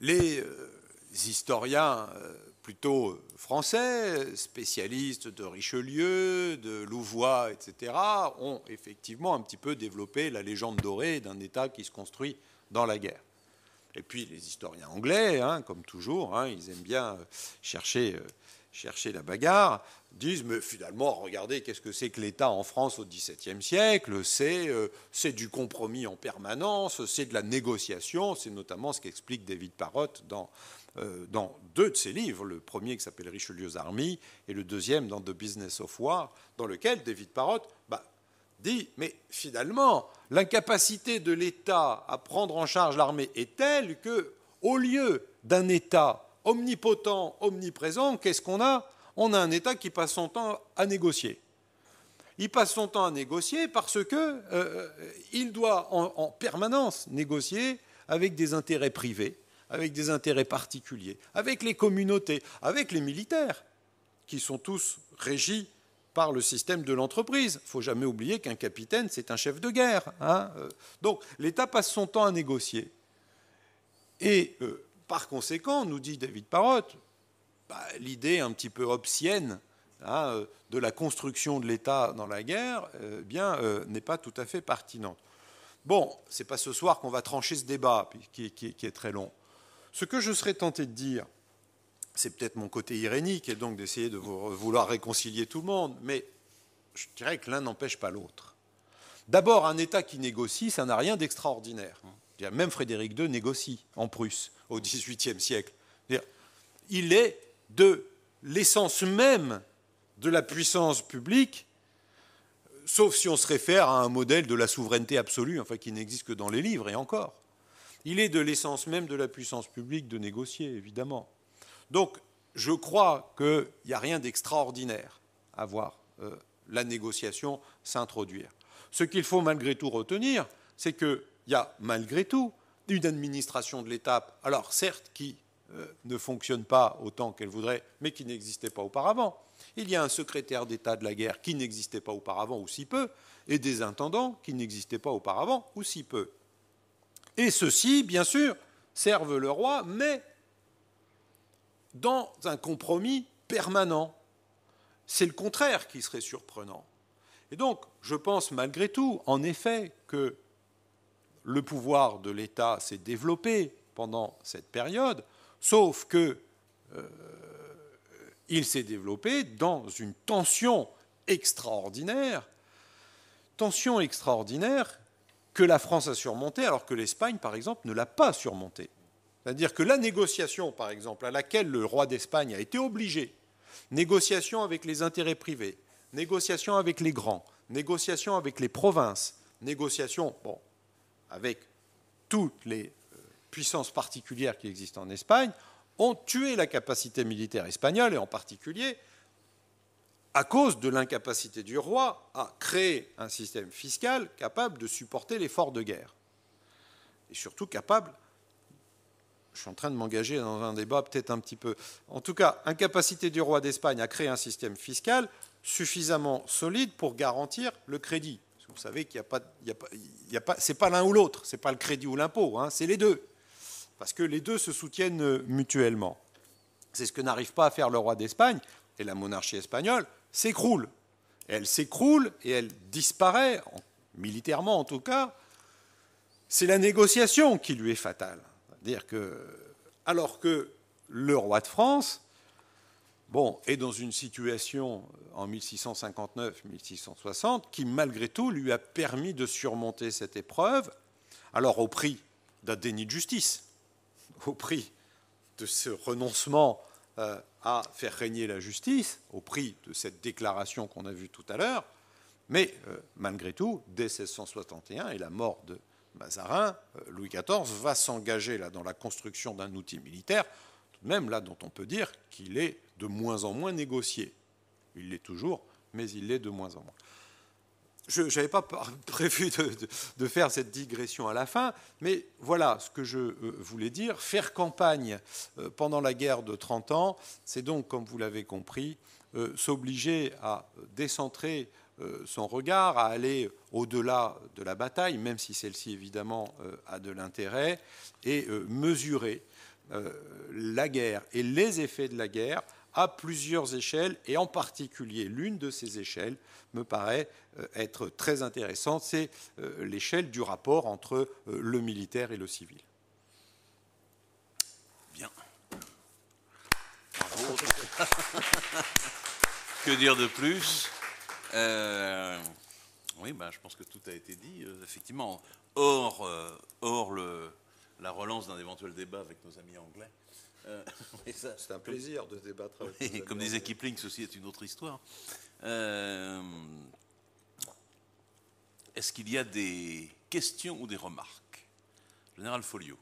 Les euh, historiens euh, plutôt français, spécialistes de Richelieu, de Louvois, etc., ont effectivement un petit peu développé la légende dorée d'un État qui se construit dans la guerre. Et puis les historiens anglais, hein, comme toujours, hein, ils aiment bien euh, chercher chercher la bagarre, disent, mais finalement, regardez, qu'est-ce que c'est que l'État en France au XVIIe siècle euh, C'est du compromis en permanence, c'est de la négociation, c'est notamment ce qu'explique David Parrot dans, euh, dans, deux de ses livres, le premier qui s'appelle Richelieu's Army et le deuxième dans The Business of War, dans lequel David Parotte bah, dit, mais finalement, l'incapacité de l'État à prendre en charge l'armée est telle que, au lieu d'un État omnipotent, omniprésent, qu'est-ce qu'on a On a un État qui passe son temps à négocier. Il passe son temps à négocier parce que euh, euh, il doit en, permanence négocier avec des intérêts privés, avec des intérêts particuliers, avec les communautés, avec les militaires, qui sont tous régis par le système de l'entreprise. Il ne faut jamais oublier qu'un capitaine, c'est un chef de guerre. Hein, euh. Donc l'État passe son temps à négocier. Et par conséquent, nous dit David Parotte, bah, l'idée un petit peu obscienne hein, euh, de la construction de l'État dans la guerre euh, eh bien, euh, n'est pas tout à fait pertinente. Bon, ce n'est pas ce soir qu'on va trancher ce débat qui, qui, est très long. Ce que je serais tenté de dire, c'est peut-être mon côté irénique et donc d'essayer de vouloir réconcilier tout le monde, mais je dirais que l'un n'empêche pas l'autre. D'abord, un État qui négocie, ça n'a rien d'extraordinaire. Même Frédéric II négocie en Prusse au XVIIIe siècle. Il est de l'essence même de la puissance publique, sauf si on se réfère à un modèle de la souveraineté absolue, enfin qui n'existe que dans les livres et encore. Il est de l'essence même de la puissance publique de négocier, évidemment. Donc, je crois qu'il n'y a rien d'extraordinaire à voir euh, la négociation s'introduire. Ce qu'il faut malgré tout retenir, c'est que il y a malgré tout une administration de l'État, alors certes qui euh, ne fonctionne pas autant qu'elle voudrait, mais qui n'existait pas auparavant. Il y a un secrétaire d'État de la guerre qui n'existait pas auparavant ou si peu, et des intendants qui n'existaient pas auparavant ou si peu. Et ceux-ci, bien sûr, servent le roi, mais dans un compromis permanent. C'est le contraire qui serait surprenant. Et donc, je pense malgré tout, en effet, que le pouvoir de l'État s'est développé pendant cette période, sauf que euh, il s'est développé dans une tension extraordinaire, tension extraordinaire que la France a surmontée alors que l'Espagne, par exemple, ne l'a pas surmontée. C'est-à-dire que la négociation, par exemple, à laquelle le roi d'Espagne a été obligé, négociation avec les intérêts privés, négociation avec les grands, négociation avec les provinces, négociation, bon, avec toutes les euh, puissances particulières qui existent en Espagne, ont tué la capacité militaire espagnole, et en particulier à cause de l'incapacité du roi à créer un système fiscal capable de supporter l'effort de guerre. Et surtout capable, je suis en train de m'engager dans un débat peut-être un petit peu, en tout cas, incapacité du roi d'Espagne à créer un système fiscal suffisamment solide pour garantir le crédit vous savez qu'il n'y a pas, c'est pas l'un ou l'autre, c'est pas le crédit ou l'impôt, hein, c'est les deux, parce que les deux se soutiennent euh, mutuellement. C'est ce que n'arrive pas à faire le roi d'Espagne et la monarchie espagnole s'écroule. Elle s'écroule et elle disparaît, militairement en tout cas. C'est la négociation qui lui est fatale. C'est-à-dire que, alors que le roi de France Bon, et dans une situation euh, en 1659-1660 qui, malgré tout, lui a permis de surmonter cette épreuve, alors au prix d'un déni de justice, au prix de ce renoncement euh, à faire régner la justice, au prix de cette déclaration qu'on a vue tout à l'heure, mais euh, malgré tout, dès 1661 et la mort de Mazarin, Louis XIV va s'engager dans la construction d'un outil militaire même là dont on peut dire qu'il est de moins en moins négocié. Il l'est toujours, mais il l'est de moins en moins. Je n'avais pas prévu de, faire cette digression à la fin, mais voilà ce que je euh, voulais dire. Faire campagne euh, pendant la guerre de 30 ans, c'est donc, comme vous l'avez compris, euh, s'obliger à décentrer son regard, à aller au-delà de la bataille, même si celle-ci, évidemment, a de l'intérêt, et mesurer euh, la guerre et les effets de la guerre à plusieurs échelles, et en particulier l'une de ces échelles me paraît euh, être très intéressante, c'est euh, l'échelle du rapport entre le militaire et le civil. Bien. que dire de plus Oui, ben, je pense que tout a été dit, effectivement. hors le, la relance d'un éventuel débat avec nos amis anglais. Euh, c'est un plaisir de débattre avec Comme disait Kipling, ceci est une autre histoire. Euh, est-ce qu'il y a des questions ou des remarques Général Folio.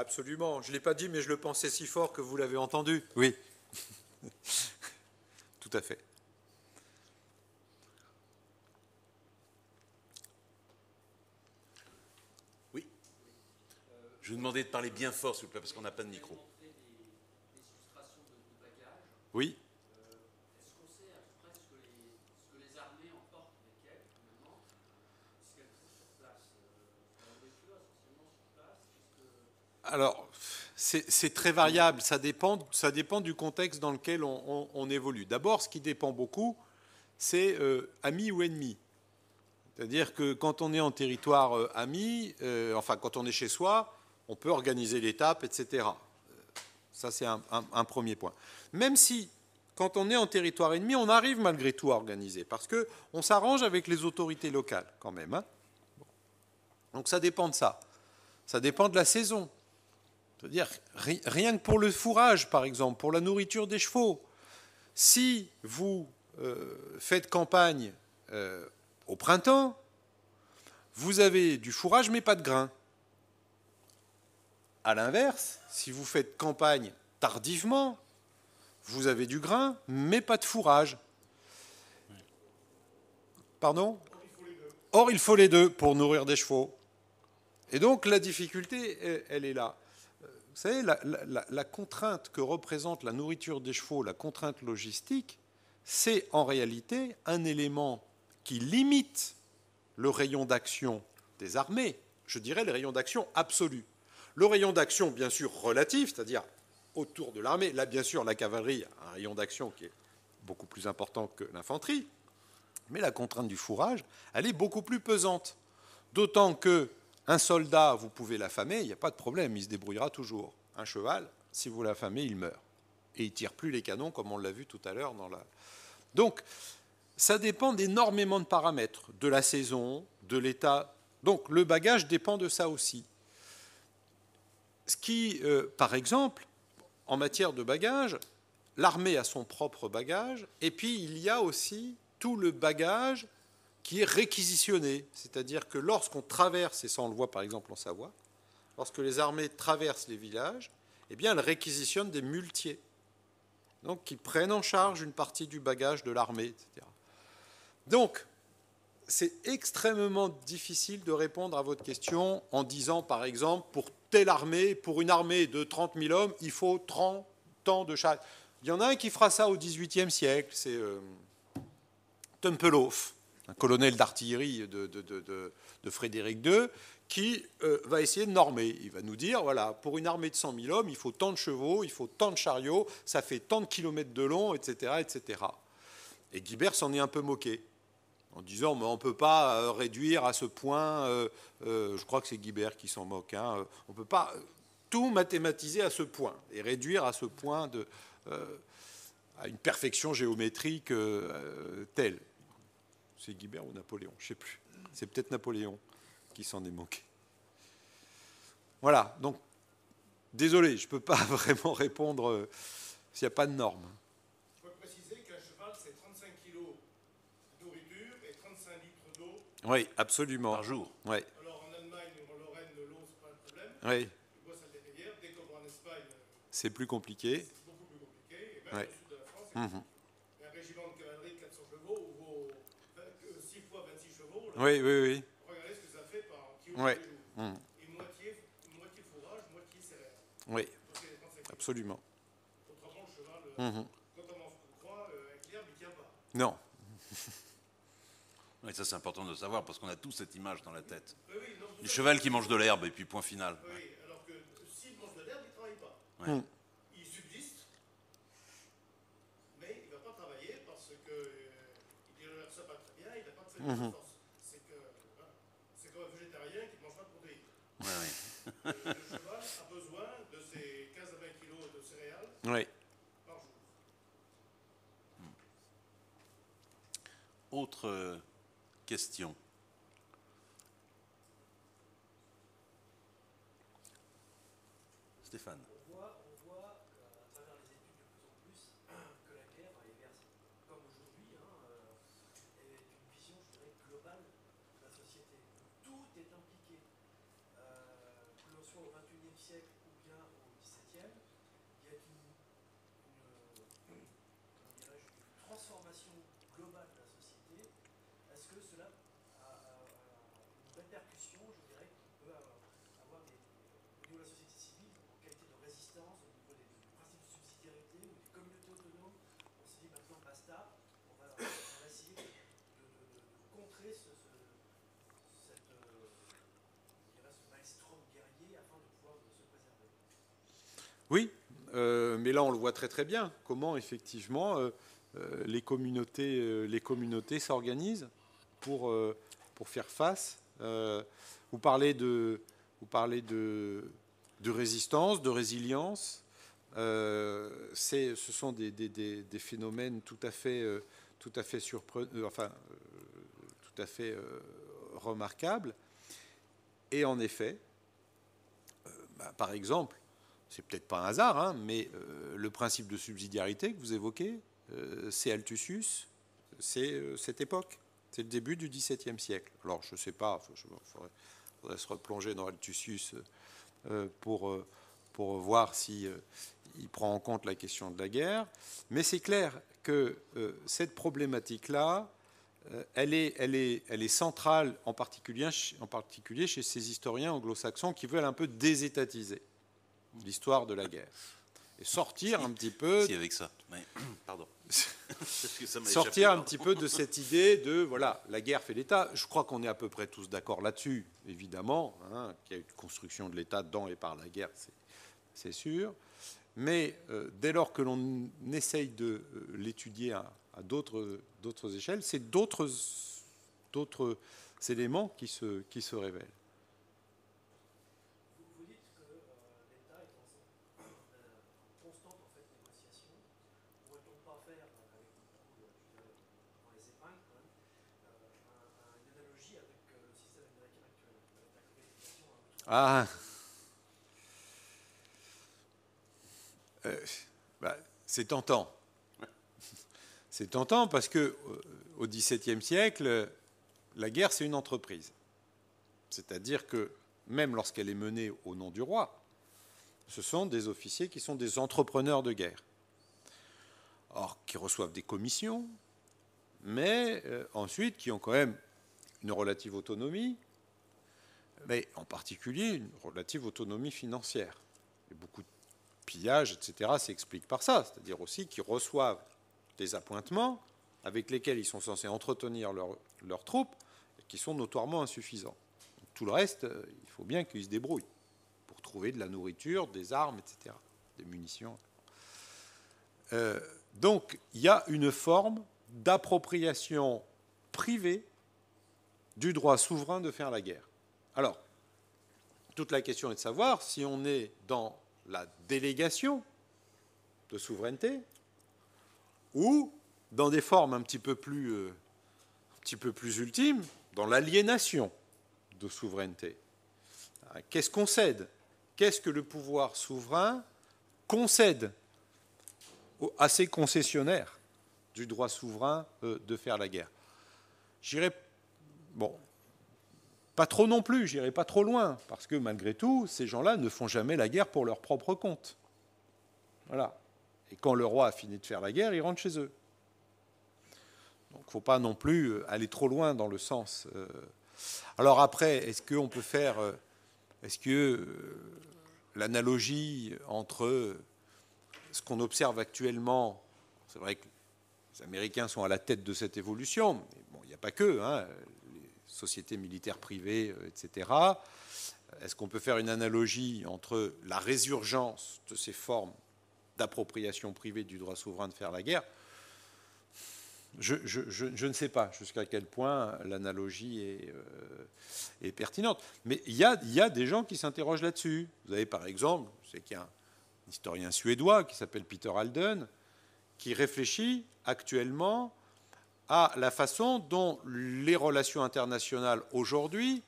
Absolument. Je ne l'ai pas dit, mais je le pensais si fort que vous l'avez entendu. Oui. Tout à fait. Oui. Je vous demandais de parler bien fort, s'il vous plaît, parce qu'on n'a pas de micro. Oui. Alors, c'est très variable. Ça dépend, du contexte dans lequel on, évolue. D'abord, ce qui dépend beaucoup, c'est euh, ami ou ennemi. C'est-à-dire que quand on est en territoire euh, ami, euh, enfin, quand on est chez soi, on peut organiser l'étape, etc. Ça, c'est un, premier point. Même si, quand on est en territoire ennemi, on arrive malgré tout à organiser, parce qu'on s'arrange avec les autorités locales, quand même. Hein. Donc, ça dépend de ça. Ça dépend de la saison. C'est-à-dire, rien que pour le fourrage, par exemple, pour la nourriture des chevaux, si vous euh, faites campagne euh, au printemps, vous avez du fourrage mais pas de grain. À l'inverse, si vous faites campagne tardivement, vous avez du grain mais pas de fourrage. Pardon Or, il faut les deux pour nourrir des chevaux. Et donc, la difficulté, elle est là. Vous savez, la, la contrainte que représente la nourriture des chevaux, la contrainte logistique, c'est en réalité un élément qui limite le rayon d'action des armées, je dirais le rayon d'action absolu. Le rayon d'action, bien sûr, relatif, c'est-à-dire autour de l'armée. Là, bien sûr, la cavalerie a un rayon d'action qui est beaucoup plus important que l'infanterie, mais la contrainte du fourrage, elle est beaucoup plus pesante. D'autant que un soldat, vous pouvez l'affamer, il n'y a pas de problème, il se débrouillera toujours. Un cheval, si vous l'affamez, il meurt. Et il tire plus les canons, comme on l'a vu tout à l'heure dans la... Donc, ça dépend d'énormément de paramètres, de la saison, de l'état. Donc, le bagage dépend de ça aussi. Ce qui, euh, par exemple, en matière de bagage, l'armée a son propre bagage, et puis il y a aussi tout le bagage qui est réquisitionné, c'est-à-dire que lorsqu'on traverse, et ça on le voit par exemple en Savoie, lorsque les armées traversent les villages, eh bien elles réquisitionnent des muletiers, donc qui prennent en charge une partie du bagage de l'armée, etc. Donc, c'est extrêmement difficile de répondre à votre question en disant, par exemple, pour telle armée, pour une armée de 30 000 hommes, il faut 30 ans de charge. Il y en a un qui fera ça au XVIIIe siècle, c'est euh, un colonel d'artillerie de, Frédéric II, qui euh, va essayer de normer. Il va nous dire, voilà, pour une armée de 100 000 hommes, il faut tant de chevaux, il faut tant de chariots, ça fait tant de kilomètres de long, etc. etc. Et Guibert s'en est un peu moqué, en disant, mais on ne peut pas euh, réduire à ce point, euh, je crois que c'est Guibert qui s'en moque, hein, on ne peut pas tout mathématiser à ce point, et réduire à ce point à une perfection géométrique telle. C'est Guibert ou Napoléon, je ne sais plus. C'est peut-être Napoléon qui s'en est manqué. Voilà, donc désolé, je ne peux pas vraiment répondre euh, s'il n'y a pas de normes. Je peux préciser qu'un cheval, c'est 35 kg d'eau nourriture et 35 litres d'eau. Oui, absolument. Par jour. Oui. Alors en Allemagne, en Lorraine, l'eau, ce n'est pas un problème. Oui. bois ça Dès en Espagne, c'est plus compliqué. C'est beaucoup plus compliqué. Et même au sud de la France, c'est compliqué. Oui, oui, oui. Regardez ce que ça fait par oui. Mmh. Et moitié, moitié fourrage, moitié céréales. Oui, absolument. Autrement, le cheval, euh, mmh quand on mange euh, avec l'herbe, il tient pas. Non. Oui, ça, c'est important de savoir parce qu'on a tous cette image dans la tête. Le cheval qui mange de l'herbe et puis point final. Oui, alors que s'il mange de l'herbe, il ne travaille pas. Mmh. Il subsiste, mais il ne va pas travailler parce qu'il euh, ne regarde ça pas très bien, il n'a pas de cette Oui, oui. le cheval a besoin de ces 15 à 20 kilos de céréales oui. par jour. Autre euh, question. Stéphane. Check. Oui, euh, mais là on le voit très très bien, comment effectivement euh, euh, les communautés s'organisent pour, pour faire face. vous parlez de vous de, de résistance, de résilience. ce sont des, phénomènes tout à fait tout à fait surprenant, enfin tout à fait remarquable. Et en effet, bah, par exemple, c'est peut-être pas un hasard, hein, mais euh, le principe de subsidiarité que vous évoquez, euh, c'est Altusius, c'est euh, cette époque, c'est le début du XVIIe siècle. Alors je ne sais pas, il faudrait, se replonger dans Altusius pour, pour voir si il prend en compte la question de la guerre, mais c'est clair que cette problématique-là, elle est, elle, est, elle est, centrale en particulier, en particulier chez ces historiens anglo-saxons qui veulent un peu désétatiser l'histoire de la guerre. Et sortir un petit peu. avec ça. pardon. sortir un petit peu de cette idée de, voilà, la guerre fait l'État. Je crois qu'on est à peu près tous d'accord là-dessus, évidemment, hein, qu'il y a une construction de l'État dans et par la guerre, c'est sûr. Mais euh, dès lors que l'on essaye de euh, l'étudier à, d'autres échelles, c'est d'autres éléments qui se, qui se révèlent. Ah. Euh, bah, c'est tentant. C'est tentant parce que euh, au XVIIe siècle, la guerre c'est une entreprise. C'est-à-dire que même lorsqu'elle est menée au nom du roi, ce sont des officiers qui sont des entrepreneurs de guerre. Or, qui reçoivent des commissions, mais euh, ensuite qui ont quand même une relative autonomie, mais en particulier une relative autonomie financière. beaucoup de pillages, etc., s'expliquent par ça, c'est-à-dire aussi qu'ils reçoivent des appointements avec lesquels ils sont censés entretenir leurs troupes qui sont notoirement insuffisants. tout le reste, euh, il faut bien qu'ils se débrouillent pour trouver de la nourriture, des armes, etc., des munitions. Euh, donc il y a une forme d'appropriation privée du droit souverain de faire la guerre. Alors, toute la question est de savoir si on est dans la délégation de souveraineté ou dans des formes un petit peu plus, euh, un petit peu plus ultimes, dans l'aliénation de souveraineté. Qu'est-ce qu'on cède Qu'est-ce que le pouvoir souverain concède à ses concessionnaires du droit souverain euh, de faire la guerre J'irai. Bon, pas trop non plus, j'irai pas trop loin, parce que malgré tout, ces gens-là ne font jamais la guerre pour leur propre compte. Voilà. Et quand le roi a fini de faire la guerre, ils rentre chez eux. Donc il ne faut pas non plus euh, aller trop loin dans le sens. Euh. Alors après, est-ce qu'on peut faire. Euh, est-ce que l'analogie entre ce qu'on observe actuellement, c'est vrai que les Américains sont à la tête de cette évolution, mais bon, il n'y a pas que, hein, sociétés militaires privées, euh, etc. Est-ce qu'on peut faire une analogie entre la résurgence de ces formes d'appropriation privée du droit souverain de faire la guerre je, ne sais pas jusqu'à quel point l'analogie est, euh, pertinente. Mais il y a, des gens qui s'interrogent là-dessus. Vous avez par exemple, c'est qu'il y a un historien suédois qui s'appelle Peter Alden, qui réfléchit actuellement à la façon dont les relations internationales aujourd'hui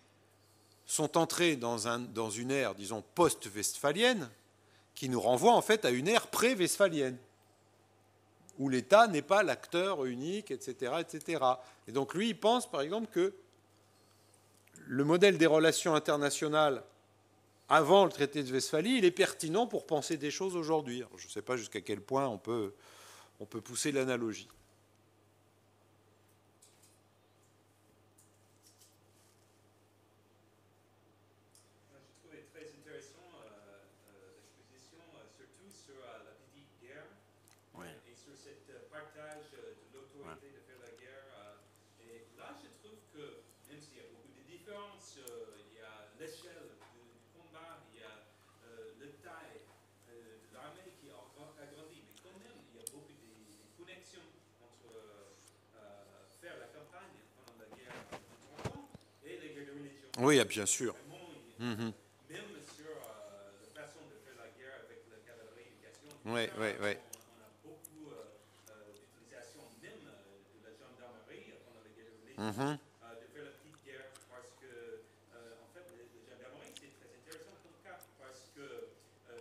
sont entrées dans, un, dans une ère, disons, post-westphalienne, qui nous renvoie en fait à une ère pré-westphalienne, où l'État n'est pas l'acteur unique, etc., etc. Et donc lui, il pense par exemple que le modèle des relations internationales avant le traité de Westphalie, il est pertinent pour penser des choses aujourd'hui. Je ne sais pas jusqu'à quel point on peut, on peut pousser l'analogie. Oui, bien sûr. la façon de faire la guerre avec la cavalerie On a beaucoup d'utilisation même de la gendarmerie pendant la guerre de mm de faire la petite guerre parce que, en fait, la gendarmerie, c'est très intéressant comme cas parce que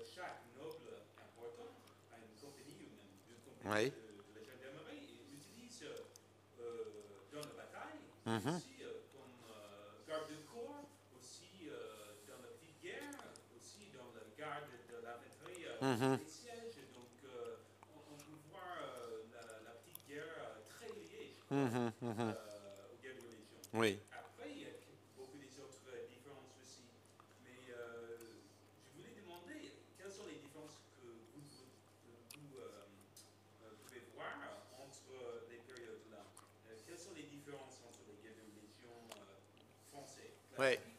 chaque noble important a une compagnie ou même une compagnie de, la gendarmerie et utilise dans la bataille mmh. Donc, on, on, voir la, la, petite guerre très liée, je crois, aux guerres de religion. Oui. Après, il y a beaucoup d'autres différences aussi. Mais je voulais demander quelles sont les différences que vous, que vous pouvez voir entre les périodes-là. quelles sont les différences entre les guerres de religion françaises oui.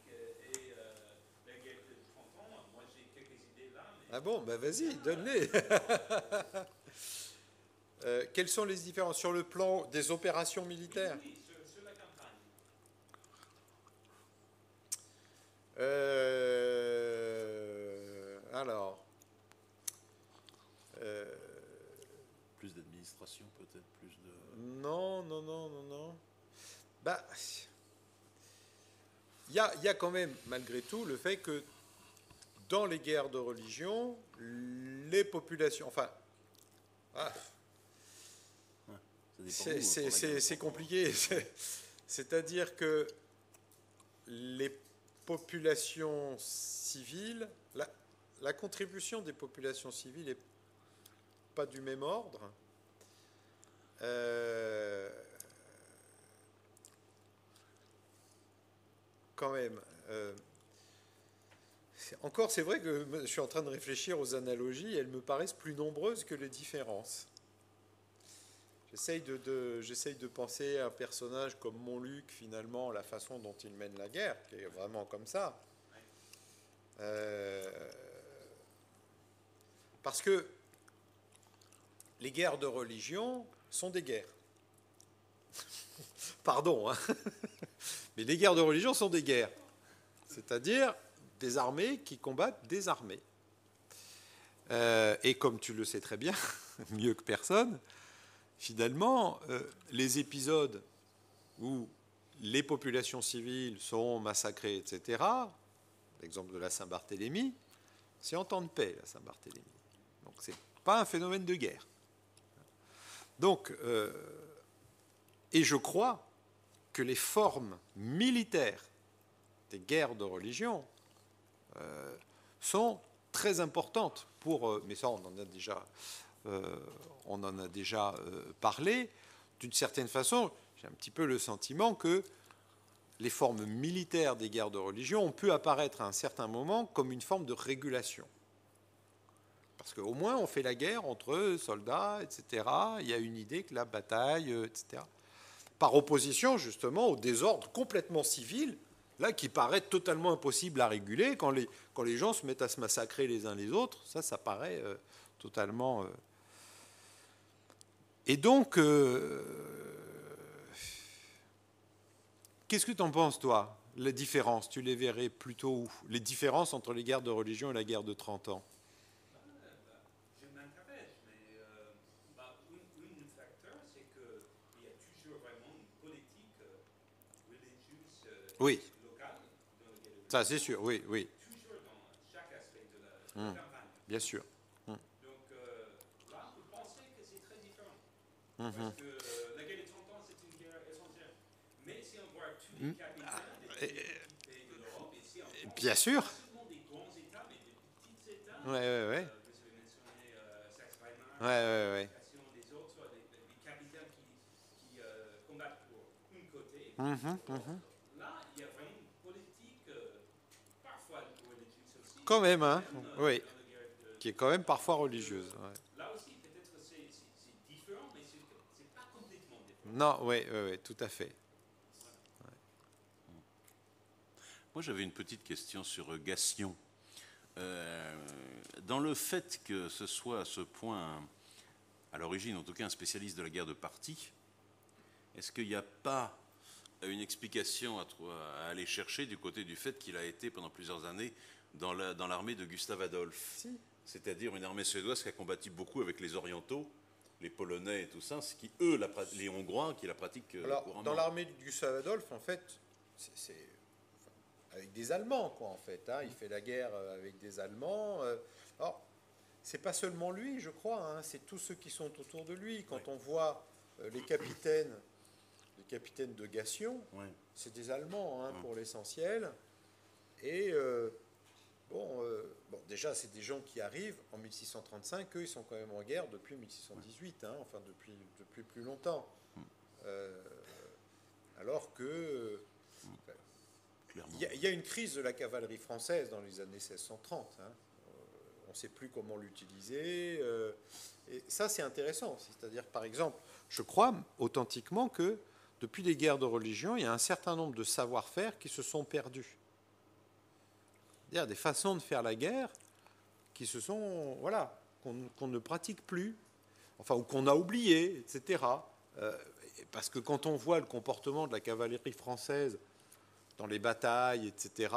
Ah bon, ben vas-y, donne-les. Euh, quelles sont les différences sur le plan des opérations militaires euh, Alors. Euh, plus d'administration, peut-être plus de. Non, non, non, non, non. Bah. Il y, y a, quand même, malgré tout, le fait que dans les guerres de religion, les populations, enfin, ah, hein, c'est compliqué. C'est-à-dire que les populations civiles, la, contribution des populations civiles n'est pas du même ordre. Euh, quand même. Euh, encore, c'est vrai que je suis en train de réfléchir aux analogies, elles me paraissent plus nombreuses que les différences. J'essaye de, penser à un personnage comme Montluc, finalement, la façon dont il mène la guerre, qui est vraiment comme ça. Euh, parce que les guerres de religion sont des guerres. Pardon, hein mais les guerres de religion sont des guerres. C'est-à-dire, des armées qui combattent des armées. Euh, et comme tu le sais très bien, mieux que personne, finalement, euh, les épisodes où les populations civiles sont massacrées, etc., l'exemple de la Saint-Barthélemy, c'est en temps de paix, la Saint-Barthélemy. Donc ce n'est pas un phénomène de guerre. Donc, euh, et je crois que les formes militaires des guerres de religion euh, sont très importantes pour, euh, mais ça on en a déjà, euh, on en a déjà parlé, d'une certaine façon, j'ai un petit peu le sentiment que les formes militaires des guerres de religion ont pu apparaître à un certain moment comme une forme de régulation. Parce qu'au moins, on fait la guerre entre soldats, etc. Il y a une idée que la bataille, etc. Par opposition, justement, au désordre complètement civil là qui paraît totalement impossible à réguler quand les, quand les gens se mettent à se massacrer les uns les autres. Ça, ça paraît euh, totalement. Euh. Et donc, euh, qu'est-ce que tu en penses, toi Les différences, tu les verrais plutôt où Les différences entre les guerres de religion et la guerre de 30 ans Oui. Ça, c'est sûr, oui, oui. Toujours hmm. dans chaque aspect de la, mmh. campagne. Bien sûr. Mmh. Donc euh, là, vous pensez que c'est très différent. Mmh. Parce hmm. que euh, la guerre des 30 ans, c'est une guerre essentielle. Mais si on voit tous les hmm. capitales des ah, pays de l'Europe, ici en France, bien sûr. Pas des grands États, mais des petits États. Oui, oui, oui. Euh, vous avez mentionné euh, Saxe-Weimar, ouais, ouais, ouais. Euh, euh, des autres, des, des capitales qui, qui euh, combattent pour un côté. Quand même, hein. Oui. Qui est quand même parfois religieuse. Là aussi, peut-être c'est différent, mais n'est pas complètement différent. Non, oui, oui, tout à fait. Moi, j'avais une petite question sur euh, Gassion. Euh, dans le fait que ce soit à ce point, à l'origine en tout cas, un spécialiste de la guerre de parti, est-ce qu'il n'y a pas une explication à aller chercher du côté du fait qu'il a été pendant plusieurs années dans l'armée de Gustave Adolphe. C'est-à-dire une armée suédoise qui a combattu beaucoup avec les Orientaux, les Polonais et tout ça, ce qui, eux, la, les Hongrois, qui la pratiquent euh, couramment. Dans l'armée de Gustave Adolphe, en fait, c'est avec des Allemands, quoi, en fait. Hein. Il mm. fait la guerre euh, avec des Allemands. Alors, euh. c'est pas seulement lui, je crois, hein. c'est tous ceux qui sont autour de lui. Quand on voit les capitaines, les capitaines de Gation, c'est des Allemands hein, pour l'essentiel. Et euh, bon, déjà, c'est des gens qui arrivent en 1635, eux, ils sont quand même en guerre depuis 1618, hein, enfin depuis, depuis plus longtemps. Hmm. Euh, alors que. Hmm. Il y, a une crise de la cavalerie française dans les années 1630. Hein. Euh, on ne sait plus comment l'utiliser. et ça, c'est intéressant. C'est-à-dire, par exemple, je crois authentiquement que depuis les guerres de religion, il y a un certain nombre de savoir-faire qui se sont perdus. C'est-à-dire des façons de faire la guerre qui se sont, voilà, qu'on ne pratique plus, enfin, ou qu'on a oublié, etc. Euh, parce que quand on voit le comportement de la cavalerie française dans les batailles, etc.,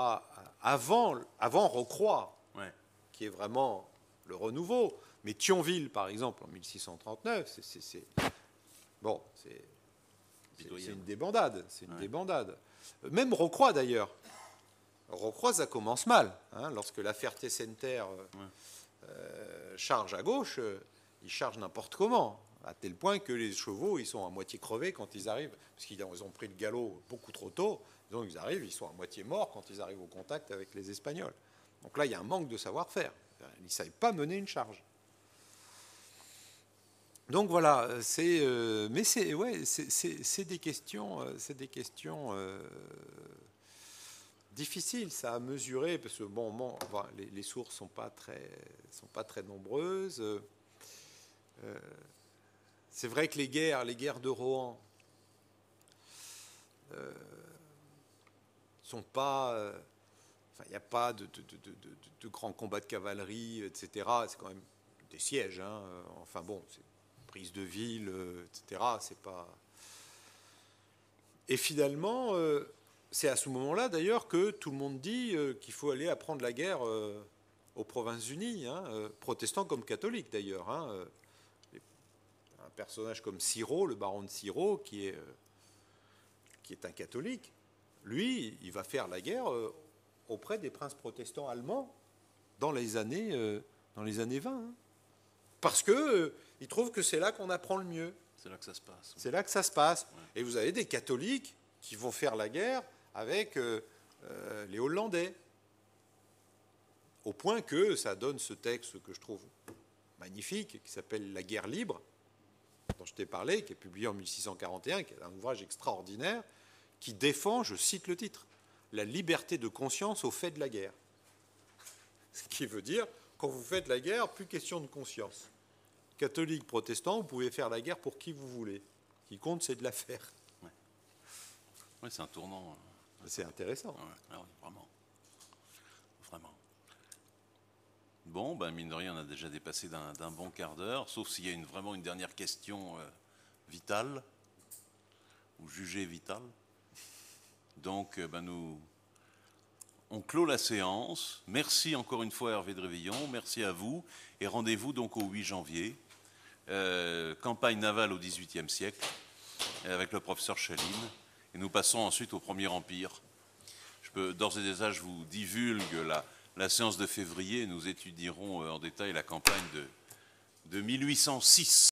avant, avant Rocroi, qui est vraiment le renouveau, mais Thionville, par exemple, en 1639, c'est. Bon, c'est. une débandade, c'est une débandade. Euh, même Rocroi, d'ailleurs, Rocroise, ça commence mal. Hein, lorsque la ferté euh, euh, charge à gauche, euh, ils chargent n'importe comment, à tel point que les chevaux, ils sont à moitié crevés quand ils arrivent, parce qu'ils ont pris le galop beaucoup trop tôt, donc ils arrivent, ils sont à moitié morts quand ils arrivent au contact avec les Espagnols. Donc là, il y a un manque de savoir-faire. Ils ne savent pas mener une charge. Donc voilà, c'est, mais c'est, ouais, c'est, des questions, c'est des questions difficile ça à mesurer parce que bon, les, sources sont pas très sont pas très nombreuses. Euh, c'est vrai que les guerres, les guerres de Rohan, euh, sont pas, euh, il n'y a pas de, grands combats de cavalerie, etc. C'est quand même des sièges, hein. Enfin bon, c'est prise de ville, euh, etc. C'est pas. Et finalement c'est à ce moment-là, d'ailleurs, que tout le monde dit euh, qu'il faut aller apprendre la guerre euh, aux Provinces-Unies, hein, euh, protestants comme catholiques, d'ailleurs. Hein, un personnage comme Siro, le baron de Siro, qui est, qui est un catholique, lui, il va faire la guerre auprès des princes protestants allemands dans les années, dans les années 20. Hein. Parce qu'il il trouve que c'est là qu'on apprend le mieux. C'est là que ça se passe. C'est là que ça se passe. Et vous avez des catholiques qui vont faire la guerre avec euh, euh, les Hollandais. Au point que ça donne ce texte que je trouve magnifique, qui s'appelle La guerre libre, dont je t'ai parlé, qui est publié en 1641, qui est un ouvrage extraordinaire, qui défend, je cite le titre, la liberté de conscience au fait de la guerre. Ce qui veut dire, quand vous faites la guerre, plus question de conscience. Catholique, protestant, vous pouvez faire la guerre pour qui vous voulez. Ce qui compte, c'est de la faire. Oui, c'est un tournant. Hein. C'est intéressant. Ah vraiment. Vraiment. Bon, ben mine de rien, on a déjà dépassé d'un bon quart d'heure, sauf s'il y a une, vraiment une dernière question euh, vitale, ou jugée vitale. Donc, euh, ben, nous, on clôt la séance. Merci encore une fois, Hervé Drévillon. Merci à vous. Et rendez-vous donc au 8 janvier, euh, campagne navale au XVIIIe siècle, avec le professeur Chaline et nous passons ensuite au Premier Empire. Je peux d'ores et déjà, je vous divulgue la, séance de février, nous étudierons euh, en détail la campagne de, de 1806.